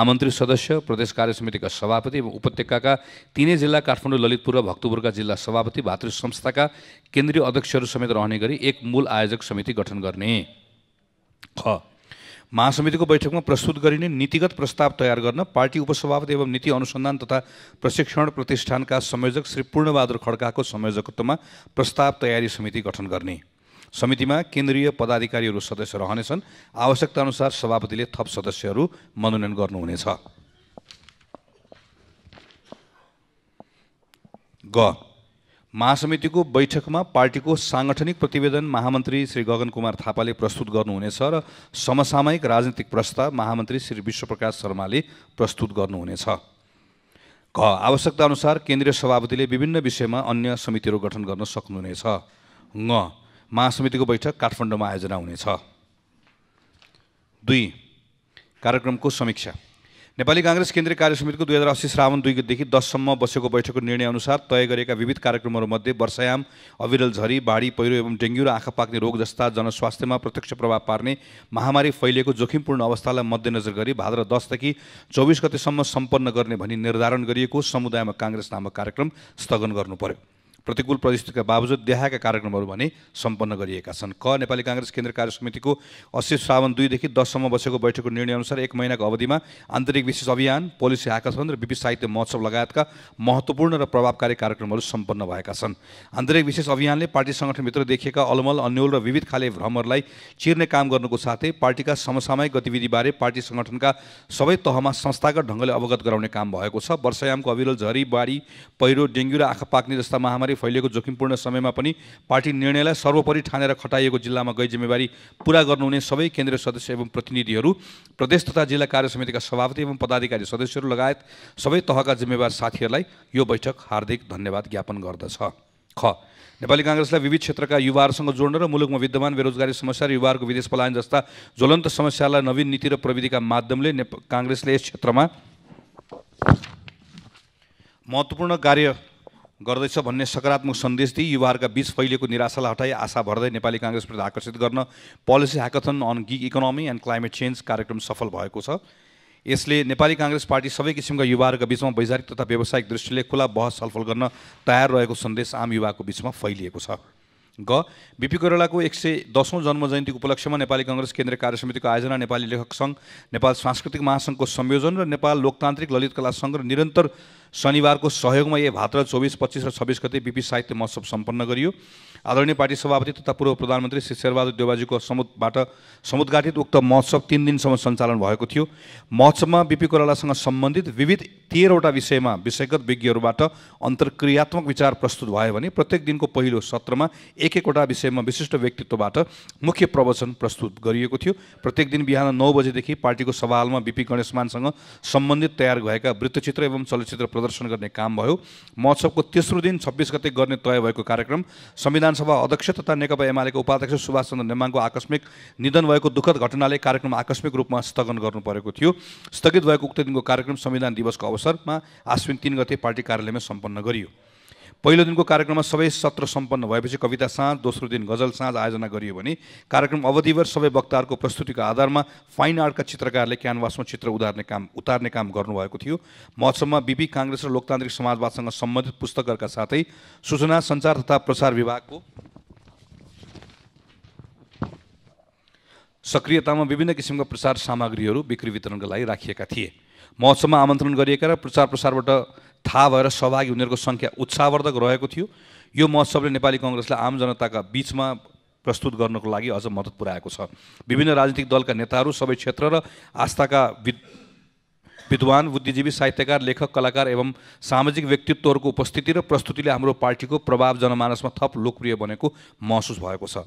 A: आमन्त्रित सदस्य प्रदेश कार्य समितिका सभापति एवं उपत्यकाका तिनै जिल्ला काठमाडौँ ललितपुर र भक्तपुरका जिल्ला सभापति भातृ संस्थाका केन्द्रीय अध्यक्षहरू समेत रहने गरी एक मूल आयोजक समिति गठन गर्ने ख महासमितिको बैठकमा प्रस्तुत गरिने नीतिगत प्रस्ताव तयार गर्न पार्टी उपसभापति एवं नीति अनुसन्धान तथा प्रशिक्षण प्रतिष्ठानका संयोजक श्री पूर्णबहादुर खड्काको संयोजकत्वमा प्रस्ताव तयारी समिति गठन गर्ने समितिमा केन्द्रीय पदाधिकारीहरू सदस्य रहनेछन् आवश्यकता अनुसार सभापतिले थप सदस्यहरू मनोनयन गर्नुहुनेछ ग महासमितिको बैठकमा पार्टीको साङ्गठनिक प्रतिवेदन महामन्त्री श्री गगन कुमार थापाले प्रस्तुत गर्नुहुनेछ र समसामयिक राजनीतिक प्रस्ताव महामन्त्री श्री विश्वप्रकाश शर्माले प्रस्तुत गर्नुहुनेछ घ अनुसार केन्द्रीय सभापतिले विभिन्न विषयमा अन्य समितिहरू गठन गर्न सक्नुहुनेछ महासमितिको बैठक काठमाडौँमा आयोजना हुनेछ दुई कार्यक्रमको समीक्षा नेपाली काङ्ग्रेस केन्द्रीय कार्य समितिको दुई हजार अस्सी श्रावण दुईदेखि दससम्म बसेको बैठकको निर्णयअनुसार तय गरेका विविध कार्यक्रमहरूमध्ये वर्षायाम अविरल झरी बाढी पहिरो एवं डेङ्गु र आँखा पाक्ने रोग जस्ता जनस्वास्थ्यमा प्रत्यक्ष प्रभाव पार्ने महामारी फैलिएको जोखिमपूर्ण अवस्थालाई मध्यनजर गरी भाद्र दसदेखि चौबिस गतेसम्म सम्पन्न गर्ने भनी निर्धारण गरिएको समुदायमा काङ्ग्रेस नामक कार्यक्रम स्थगन गर्नु पर्यो प्रतिकूल परिस्थितिका बावजुद देहाएका कार्यक्रमहरू भने सम्पन्न गरिएका छन् क नेपाली काङ्ग्रेस केन्द्र कार्य समितिको असी श्रावण दुईदेखि दससम्म बसेको बैठकको निर्णयअनुसार एक महिनाको अवधिमा आन्तरिक विशेष अभियान पोलिसी आकाशवन र विविध साहित्य महोत्सव लगायतका महत्त्वपूर्ण र प्रभावकारी कार्यक्रमहरू सम्पन्न भएका छन् आन्तरिक विशेष अभियानले पार्टी सङ्गठनभित्र देखिएका अलमल अन्यल र विविध खाले भ्रमहरूलाई चिर्ने काम गर्नुको साथै पार्टीका समसामयिक गतिविधिबारे पार्टी सङ्गठनका सबै तहमा संस्थागत ढङ्गले अवगत गराउने काम भएको छ वर्षायामको अविरल झरी बाढी पहिरो डेङ्गु र आँखा पाक्ने जस्ता महामारी महामारी फैलिएको जोखिमपूर्ण समयमा पनि पार्टी निर्णयलाई सर्वोपरि ठानेर खटाइएको जिल्लामा गई जिम्मेवारी पुरा गर्नुहुने सबै केन्द्रीय सदस्य एवं प्रतिनिधिहरू प्रदेश तथा जिल्ला कार्य समितिका सभापति एवं पदाधिकारी सदस्यहरू लगायत सबै तहका जिम्मेवार साथीहरूलाई यो बैठक हार्दिक धन्यवाद ज्ञापन गर्दछ ख नेपाली काङ्ग्रेसलाई विविध क्षेत्रका युवाहरूसँग जोड्न र मुलुकमा विद्यमान बेरोजगारी समस्या र युवाहरूको विदेश पलायन जस्ता ज्वलन्त समस्यालाई नवीन नीति र प्रविधिका माध्यमले काङ्ग्रेसले यस क्षेत्रमा महत्त्वपूर्ण कार्य गर्दैछ भन्ने सकारात्मक सन्देश दिई युवाहरूका बीच फैलिएको निराशालाई हटाई आशा भर्दै नेपाली काङ्ग्रेसप्रति आकर्षित गर्न policy hackathon on gig economy and climate change कार्यक्रम सफल भएको छ यसले नेपाली काङ्ग्रेस पार्टी सबै किसिमका युवाहरूका बिचमा वैचारिक तथा व्यावसायिक दृष्टिले खुला बहस छलफल गर्न तयार रहेको सन्देश आम युवाको बिचमा फैलिएको छ ग बिपी कोइरालाको एक सय दसौँ जन्म जयन्तीको उपलक्ष्यमा नेपाली कङ्ग्रेस केन्द्रीय कार्य समितिको आयोजना नेपाली लेखक सङ्घ नेपाल सांस्कृतिक महासङ्घको संयोजन र नेपाल लोकतान्त्रिक ललित कला सङ्घ र निरन्तर शनिबारको सहयोगमा यो भात्र चौबिस पच्चिस र छब्बिस गते बिपी साहित्य महोत्सव सम्पन्न गरियो आदरणीय पार्टी सभापति तथा पूर्व प्रधानमन्त्री श्री शेरबहादुर देवाजीको समुदबाट समुद्घाटित उक्त महोत्सव तिन दिनसम्म सञ्चालन भएको थियो महोत्सवमा बिपी कोरालासँग सम्बन्धित विविध तेह्रवटा विषयमा विषयगत विज्ञहरूबाट अन्तर्क्रियात्मक विचार प्रस्तुत भयो भने प्रत्येक दिनको पहिलो सत्रमा एक एकवटा विषयमा विशिष्ट व्यक्तित्वबाट मुख्य प्रवचन प्रस्तुत गरिएको थियो प्रत्येक दिन बिहान नौ बजेदेखि पार्टीको सभा हालमा बिपी गणेशमानसँग सम्बन्धित तयार भएका वृत्तचित्र एवं चलचित्र प्रदर्शन गर्ने काम भयो महोत्सवको तेस्रो दिन छब्बिस गते गर्ने तय भएको कार्यक्रम संविधान सभा अध्यक्ष तथा नेकपा एमालेको उपाध्यक्ष सुभाष चन्द्र नेमाङको आकस्मिक निधन भएको दुःखद घटनाले कार्यक्रम आकस्मिक रूपमा स्थगन गर्नु परेको थियो स्थगित भएको उक्त दिनको कार्यक्रम संविधान दिवसको अवसरमा आश्विन तिन गते पार्टी कार्यालयमा सम्पन्न गरियो पहिलो दिनको कार्यक्रममा सबै सत्र सम्पन्न भएपछि कविता साँझ दोस्रो दिन गजल साँझ आयोजना गरियो भने कार्यक्रम अवधिभर सबै वक्ताहरूको प्रस्तुतिको आधारमा फाइन आर्टका चित्रकारले क्यानभासमा चित्र उधार्ने काम उतार्ने काम गर्नुभएको थियो महोत्सवमा बिपी काङ्ग्रेस र लोकतान्त्रिक समाजवादसँग सम्बन्धित पुस्तकहरूका साथै सूचना सञ्चार तथा प्रसार विभागको सक्रियतामा विभिन्न किसिमका प्रसार सामग्रीहरू बिक्री वितरणका लागि राखिएका थिए महोत्सवमा आमन्त्रण गरिएका र प्रचार प्रसारबाट थाहा भएर सहभागी हुनेहरूको सङ्ख्या उत्साहवर्धक रहेको थियो यो महोत्सवले नेपाली कङ्ग्रेसलाई आम जनताका बिचमा प्रस्तुत गर्नको लागि अझ मद्दत पुर्याएको छ विभिन्न राजनीतिक दलका नेताहरू सबै क्षेत्र र आस्थाका विद्वान बुद्धिजीवी साहित्यकार लेखक कलाकार एवं सामाजिक व्यक्तित्वहरूको उपस्थिति र प्रस्तुतिले हाम्रो पार्टीको प्रभाव जनमानसमा थप लोकप्रिय बनेको महसुस भएको छ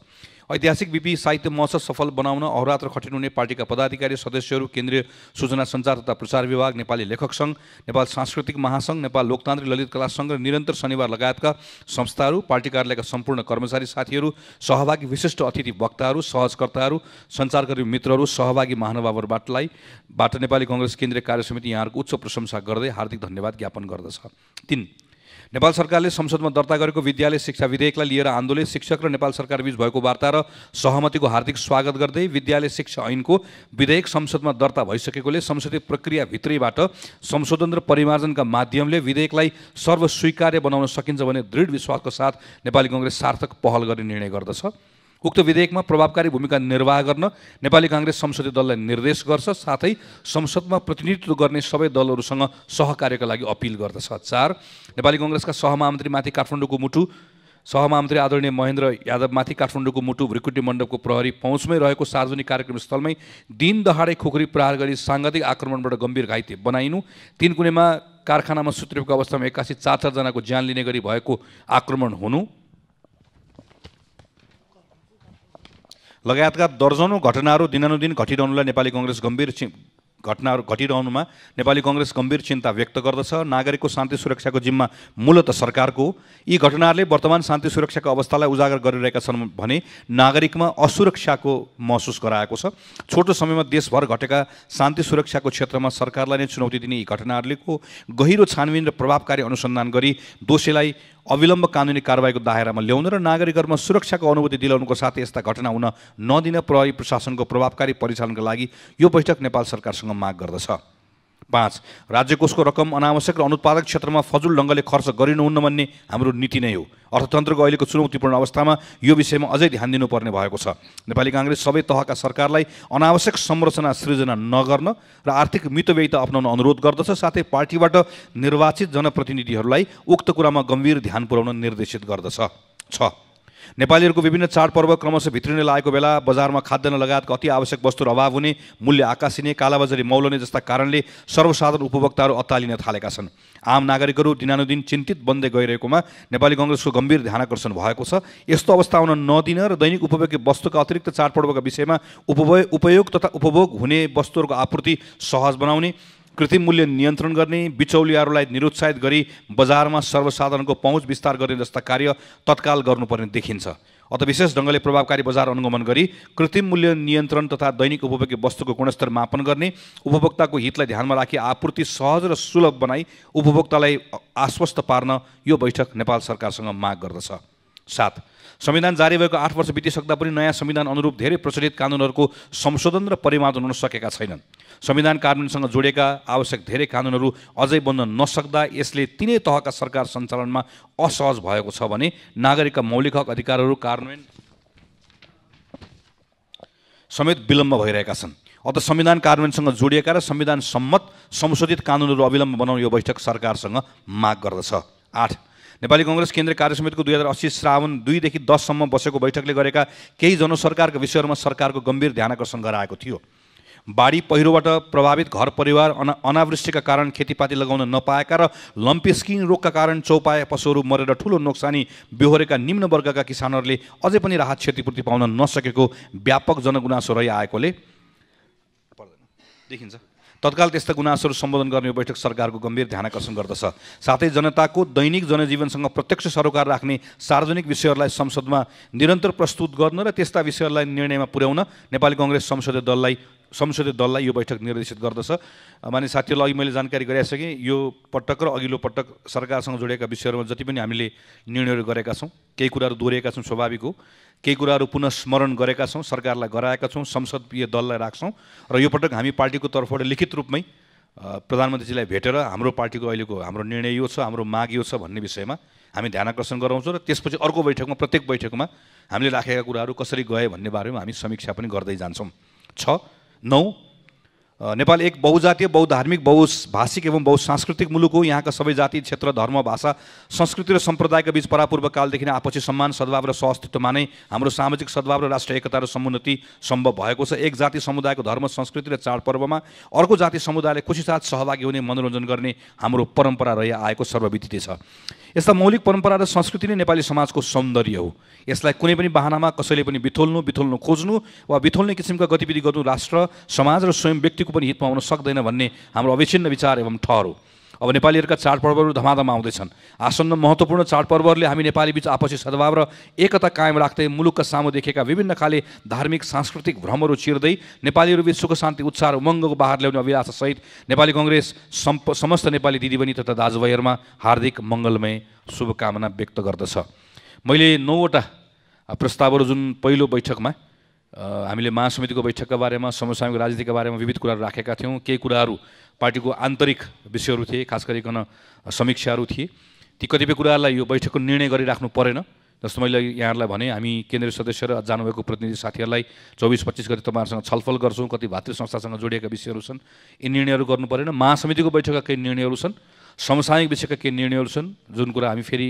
A: ऐतिहासिक विपि साहित्य महोत्सव सफल बनाउन अहरात्र खटिनु हुने पार्टीका पदाधिकारी सदस्यहरू केन्द्रीय सूचना सञ्चार तथा प्रचार विभाग नेपाली लेखक सङ्घ नेपाल सांस्कृतिक महासङ्घ नेपाल लोकतान्त्रिक ललित कला सङ्घ र निरन्तर शनिबार लगायतका संस्थाहरू पार्टी कार्यालयका सम्पूर्ण कर्मचारी साथीहरू सहभागी विशिष्ट अतिथि वक्ताहरू सहजकर्ताहरू सञ्चारकर्मी मित्रहरू सहभागी महानुभावहरूबाटलाई बाट नेपाली कङ्ग्रेस केन्द्रीय कार्य समिति यहाँहरूको उच्च प्रशंसा गर्दै हार्दिक धन्यवाद ज्ञापन गर्दछ तिन नेपाल सरकारले संसदमा दर्ता गरेको विद्यालय शिक्षा विधेयकलाई लिएर आन्दोलित शिक्षक र नेपाल सरकारबीच भएको वार्ता र सहमतिको हार्दिक स्वागत गर्दै विद्यालय शिक्षा ऐनको विधेयक संसदमा दर्ता भइसकेकोले संसदीय प्रक्रियाभित्रैबाट संशोधन र परिमार्जनका माध्यमले विधेयकलाई सर्वस्वीकार्य बनाउन सकिन्छ भने दृढ विश्वासको साथ नेपाली कङ्ग्रेस सार्थक पहल गर्ने निर्णय गर्दछ उक्त विधेयकमा प्रभावकारी भूमिका निर्वाह गर्न नेपाली काङ्ग्रेस संसदीय दललाई निर्देश गर्छ साथै संसदमा प्रतिनिधित्व गर्ने सबै दलहरूसँग सहकार्यका लागि अपिल गर्दछ चार नेपाली कङ्ग्रेसका सहमहामन्त्रीमाथि काठमाडौँको मुटु सहमन्त्री आदरणीय महेन्द्र यादवमाथि काठमाडौँको मुटु भ्रिकुटी मण्डपको प्रहरी पहुँचमै रहेको सार्वजनिक कार्यक्रम स्थलमै दिन दहाडे खोखरी प्रहार गरी साङ्घातिक आक्रमणबाट गम्भीर घाइते बनाइनु तिन कुनेमा कारखानामा सुत्रिएको अवस्थामा एक्कासी चार चारजनाको ज्यान लिने गरी भएको आक्रमण हुनु लगायतका दर्जनौँ घटनाहरू दिनानुदिन घटिरहनुलाई नेपाली कङ्ग्रेस गम्भीर घटनाहरू घटिरहनुमा नेपाली कङ्ग्रेस गम्भीर चिन्ता व्यक्त गर्दछ नागरिकको शान्ति सुरक्षाको जिम्मा मूलत सरकारको यी घटनाहरूले वर्तमान शान्ति सुरक्षाको अवस्थालाई उजागर गरिरहेका छन् भने नागरिकमा असुरक्षाको महसुस गराएको छ छोटो समयमा देशभर घटेका शान्ति सुरक्षाको क्षेत्रमा सरकारलाई नै चुनौती दिने यी घटनाहरूले गहिरो छानबिन र प्रभावकारी अनुसन्धान गरी दोषीलाई अविलम्ब कानुनी कारवाहीको दायरामा ल्याउन र नागरिकहरूमा सुरक्षाको अनुभूति दिलाउनुको साथै यस्ता घटना हुन नदिन प्रहरी प्रशासनको प्रभावकारी परिचालनका लागि यो बैठक नेपाल सरकारसँग माग गर्दछ पाँच राज्य कोषको रकम अनावश्यक र अनुत्पादक क्षेत्रमा फजुल ढङ्गले खर्च गरिनुहुन्न भन्ने हाम्रो नीति नै हो अर्थतन्त्रको अहिलेको चुनौतीपूर्ण अवस्थामा यो विषयमा अझै ध्यान दिनुपर्ने भएको छ नेपाली काङ्ग्रेस सबै तहका सरकारलाई अनावश्यक संरचना सृजना नगर्न र आर्थिक मितव्ययता अप्नाउन अनुरोध गर्दछ साथै पार्टीबाट निर्वाचित जनप्रतिनिधिहरूलाई उक्त कुरामा गम्भीर ध्यान पुर्याउन निर्देशित गर्दछ छ नेपालीहरूको विभिन्न चाडपर्व क्रमशः भित्रिन लागेको बेला बजारमा खाद्यान्न लगायतका अति आवश्यक वस्तुहरू अभाव हुने मूल्य आकाशिने कालाबजारी मौलने जस्ता कारणले सर्वसाधारण उपभोक्ताहरू अत्तालिन थालेका छन् आम नागरिकहरू दिनानुदिन चिन्तित बन्दै गइरहेकोमा नेपाली कङ्ग्रेसको गम्भीर ध्यानकर्षण भएको छ यस्तो अवस्था आउन नदिन र दैनिक उपभोग्य वस्तुका अतिरिक्त चाडपर्वका विषयमा उपभोग उपयोग तथा उपभोग हुने वस्तुहरूको आपूर्ति सहज बनाउने कृत्रिम मूल्य नियन्त्रण गर्ने बिचौलियाहरूलाई निरुत्साहित गरी बजारमा सर्वसाधारणको पहुँच विस्तार गर्ने जस्ता कार्य तत्काल गर्नुपर्ने देखिन्छ अथवा विशेष ढङ्गले प्रभावकारी बजार अनुगमन गरी कृत्रिम मूल्य नियन्त्रण तथा दैनिक उपभोग्य वस्तुको गुणस्तर मापन गर्ने उपभोक्ताको हितलाई ध्यानमा राखी आपूर्ति सहज र सुलभ बनाई उपभोक्तालाई आश्वस्त पार्न यो बैठक नेपाल सरकारसँग माग गर्दछ साथ संविधान जारी भएको आठ वर्ष बितिसक्दा पनि नयाँ संविधान अनुरूप धेरै प्रचलित कानुनहरूको संशोधन र परिमार्जन हुन सकेका छैनन् संविधान कानुनसँग जोडेका आवश्यक धेरै कानुनहरू अझै बन्न नसक्दा यसले तिनै तहका सरकार सञ्चालनमा असहज भएको छ भने नागरिकका मौलिक हक अधिकारहरू कार्यान्वयन समेत विलम्ब भइरहेका छन् अत संविधान कार्यान्वयनसँग जोडिएका र संविधान सम्मत संशोधित कानुनहरू अविलम्ब बनाउने यो बैठक सरकारसँग माग गर्दछ आठ नेपाली कङ्ग्रेस केन्द्रीय कार्य समितिको दुई हजार अस्सी श्रावण दुईदेखि दससम्म बसेको बैठकले गरेका केही जनसरकारका विषयहरूमा सरकारको गम्भीर ध्यानकर्षण गराएको थियो बाढी पहिरोबाट प्रभावित घर परिवार अना अनावृष्टिका कारण खेतीपाती लगाउन नपाएका र लम्पेस्किङ रोगका कारण चौपाया पशुहरू मरेर ठुलो नोक्सानी बेहोरेका निम्न वर्गका किसानहरूले अझै पनि राहत क्षतिपूर्ति पाउन नसकेको व्यापक जनगुनासो रहिआएकोले देखिन्छ तत्काल त्यस्ता गुनासोहरू सम्बोधन गर्ने यो बैठक सरकारको गम्भीर ध्यान आकर्षण गर्दछ साथै जनताको दैनिक जनजीवनसँग प्रत्यक्ष सरोकार राख्ने सार्वजनिक विषयहरूलाई संसदमा निरन्तर प्रस्तुत गर्न र त्यस्ता विषयहरूलाई निर्णयमा पुर्याउन नेपाली कङ्ग्रेस संसदीय दललाई संसदीय दललाई यो बैठक निर्देशित गर्दछ माने साथीहरूलाई अघि मैले जानकारी गराइसकेँ यो पटक र अघिल्लो पटक सरकारसँग जोडिएका विषयहरूमा जति पनि हामीले निर्णयहरू गरेका छौँ केही कुराहरू दोहोऱ्याएका छौँ स्वाभाविक हो केही कुराहरू पुनस्मरण गरेका छौँ सरकारलाई गराएका छौँ संसदीय दललाई राख्छौँ र यो पटक हामी पार्टीको तर्फबाट लिखित रूपमै प्रधानमन्त्रीजीलाई भेटेर हाम्रो पार्टीको अहिलेको हाम्रो निर्णय यो छ हाम्रो माग यो छ भन्ने विषयमा हामी ध्यान आकर्षण गराउँछौँ र त्यसपछि अर्को बैठकमा प्रत्येक बैठकमा हामीले राखेका कुराहरू कसरी गए भन्ने बारेमा हामी समीक्षा पनि गर्दै जान्छौँ छ नौ नेपाल एक बहुजातीय बहुधार्मिक बहुभाषिक एवं बहुसांस्कृतिक मुलुक हो यहाँका सबै जाति क्षेत्र धर्म भाषा संस्कृति र सम्प्रदायका बीच परापूर्वकालदेखि नै आपसी सम्मान सद्भाव र सहअस्तित्वमा नै हाम्रो सामाजिक सद्भाव र राष्ट्रिय एकता र समुन्नति सम्भव भएको छ एक जाति समुदायको धर्म संस्कृति र चाडपर्वमा अर्को जाति समुदायले खुसी साथ सहभागी हुने मनोरञ्जन गर्ने हाम्रो परम्परा रहि आएको सर्वविदित छ यस्ता मौलिक परम्परा र संस्कृति नै नेपाली समाजको सौन्दर्य हो यसलाई कुनै पनि बाहनामा कसैले पनि बिथोल्नु बिथोल्नु खोज्नु वा बिथोल्ने किसिमका गतिविधि गर्नु राष्ट्र समाज र स्वयं व्यक्तिको पनि हितमा आउन सक्दैन भन्ने हाम्रो अविच्छिन्न विचार एवं ठहर हो अब नेपालीहरूका चाडपर्वहरू धमाधम आउँदैछन् आसन्न महत्त्वपूर्ण चाडपर्वहरूले हामी नेपाली बिच आपसी सद्भाव र एकता कायम राख्दै मुलुकका सामु देखेका विभिन्न खाले धार्मिक सांस्कृतिक भ्रमहरू चिर्दै नेपालीहरूबीच सुख शान्ति उत्साह उमङ्गको बाहिर ल्याउने अभिलाषासहित नेपाली कङ्ग्रेस सम्प समस्त नेपाली दिदीबहिनी तथा दाजुभाइहरूमा हार्दिक मङ्गलमय शुभकामना व्यक्त गर्दछ मैले नौवटा प्रस्तावहरू जुन पहिलो बैठकमा हामीले महासमितिको बैठकका बारेमा समसामयिक राजनीतिका बारेमा विविध कुराहरू राखेका थियौँ केही कुराहरू पार्टीको आन्तरिक विषयहरू थिए खास गरिकन समीक्षाहरू थिए ती कतिपय कुराहरूलाई यो बैठकको निर्णय गरिराख्नु परेन जस्तो मैले यहाँहरूलाई भने हामी केन्द्रीय सदस्य र जानुभएको प्रतिनिधि साथीहरूलाई चौबिस पच्चिस गरी तपाईँहरूसँग छलफल गर्छौँ कति भातृ संस्थासँग जोडिएका विषयहरू छन् यी निर्णयहरू गर्नु परेन महासमितिको बैठकका केही निर्णयहरू छन् समसामयिक विषयका केही निर्णयहरू छन् जुन कुरा हामी फेरि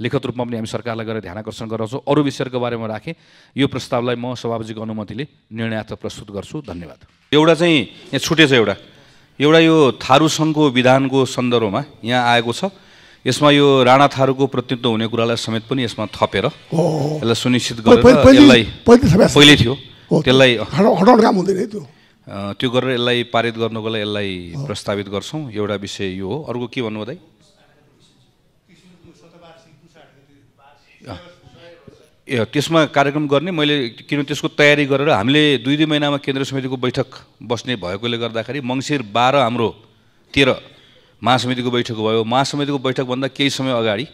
A: लेखत रूपमा पनि हामी सरकारलाई गएर ध्यान आकर्षण गराउँछौँ अरू विषयहरूको बारेमा राखेँ यो प्रस्तावलाई म सभापतिको अनुमतिले निर्णयात्मक प्रस्तुत गर्छु धन्यवाद एउटा चाहिँ यहाँ छुटेछ एउटा एउटा यो थारू सङ्घको विधानको सन्दर्भमा यहाँ आएको छ यसमा यो राणा थारूको प्रतिनिधित्व हुने कुरालाई समेत पनि यसमा थपेर यसलाई सुनिश्चित गरेर यसलाई पहिले थियो त्यसलाई त्यो गरेर यसलाई पारित गर्नुको लागि यसलाई प्रस्तावित गर्छौँ एउटा विषय यो हो अर्को के भन्नुभयो त्यसमा कार्यक्रम गर्ने मैले किनभने त्यसको तयारी गरेर हामीले दुई दुई महिनामा केन्द्रीय समितिको बैठक बस्ने भएकोले गर्दाखेरि मङ्सिर बाह्र हाम्रो तेह्र महासमितिको बैठक भयो महासमितिको बैठकभन्दा केही समय अगाडि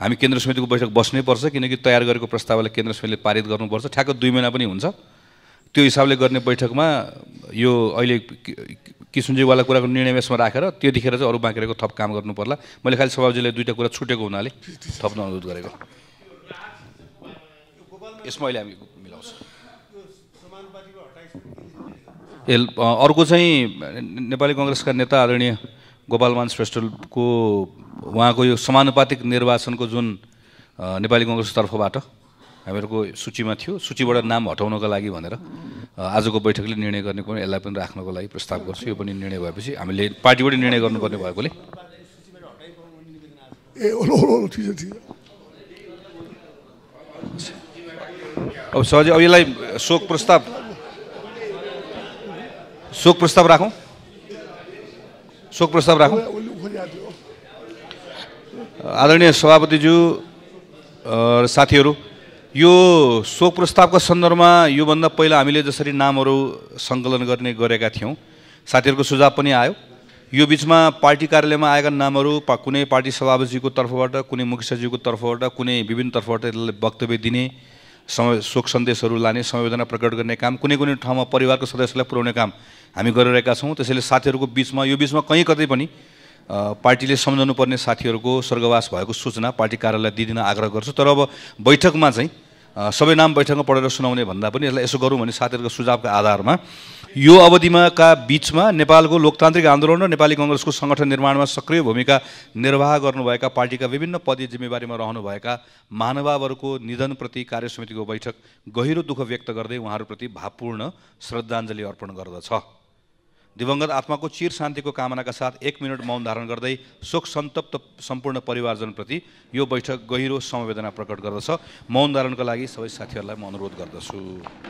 A: हामी केन्द्र समितिको बैठक बस्नै पर्छ किनकि तयार गरेको प्रस्तावलाई केन्द्र समितिले पारित गर्नुपर्छ ठ्याक्क दुई महिना पनि हुन्छ त्यो हिसाबले गर्ने बैठकमा यो अहिले किसुन्जीवाला कुराको निर्णय यसमा राखेर त्यतिखेर चाहिँ अरू बाँकी थप काम गर्नुपर्ला मैले खालि सभाजीलाई दुईवटा कुरा छुटेको हुनाले थप्न अनुरोध गरेको यसमा अहिले हामी मिलाउँछौँ अर्को चाहिँ नेपाली कङ्ग्रेसका नेता आदरणीय गोपालमान श्रेष्ठको उहाँको यो समानुपातिक निर्वाचनको जुन नेपाली कङ्ग्रेस तर्फबाट हामीहरूको सूचीमा थियो सूचीबाट नाम हटाउनको लागि भनेर आजको बैठकले निर्णय गर्ने पनि यसलाई पनि राख्नको लागि प्रस्ताव गर्छु यो पनि निर्णय भएपछि हामीले पार्टीबाट निर्णय गर्नुपर्ने भएकोले ए अब सहज अब यसलाई शोक प्रस्ताव शोक प्रस्ताव राखौँ शोक प्रस्ताव राखौँ आदरणीय सभापतिज्यू र साथीहरू यो शोक प्रस्तावको सन्दर्भमा योभन्दा पहिला हामीले जसरी नामहरू सङ्कलन गर्ने गरेका थियौँ साथीहरूको सुझाव पनि आयो यो बिचमा पार्टी कार्यालयमा आएका नामहरू पा कुनै पार्टी सभापतिजीको तर्फबाट कुनै मुख्य सचिवको तर्फबाट कुनै विभिन्न तर्फबाट यसलाई वक्तव्य दिने समय शोक सन्देशहरू लाने संवेदना प्रकट गर्ने काम कुनै कुनै ठाउँमा परिवारको सदस्यलाई पुर्याउने काम हामी गरिरहेका छौँ त्यसैले साथीहरूको बिचमा यो बिचमा कहीँ कतै पनि पार्टीले सम्झाउनुपर्ने साथीहरूको स्वर्गवास भएको सूचना पार्टी कार्यालय दिइदिन आग्रह गर्छु तर अब बैठकमा चाहिँ सबै नाम बैठकमा पढेर सुनाउने भन्दा पनि यसलाई यसो गरौँ भने साथीहरूको सुझावको आधारमा यो अवधिमाका बिचमा नेपालको लोकतान्त्रिक आन्दोलन र नेपाली कङ्ग्रेसको सङ्गठन निर्माणमा सक्रिय भूमिका निर्वाह गर्नुभएका पार्टीका विभिन्न पद जिम्मेवारीमा रहनुभएका महानुभावहरूको निधनप्रति कार्य समितिको बैठक गहिरो दुःख व्यक्त गर्दै उहाँहरूप्रति भावपूर्ण श्रद्धाञ्जली अर्पण गर्दछ दिवंगत आत्माको चिर शान्तिको कामनाका साथ एक मिनट मौन धारण गर्दै शोक सन्तप्त सम्पूर्ण परिवारजनप्रति यो बैठक गहिरो समवेदना प्रकट गर्दछ मौन धारणका लागि सबै साथीहरूलाई म अनुरोध गर्दछु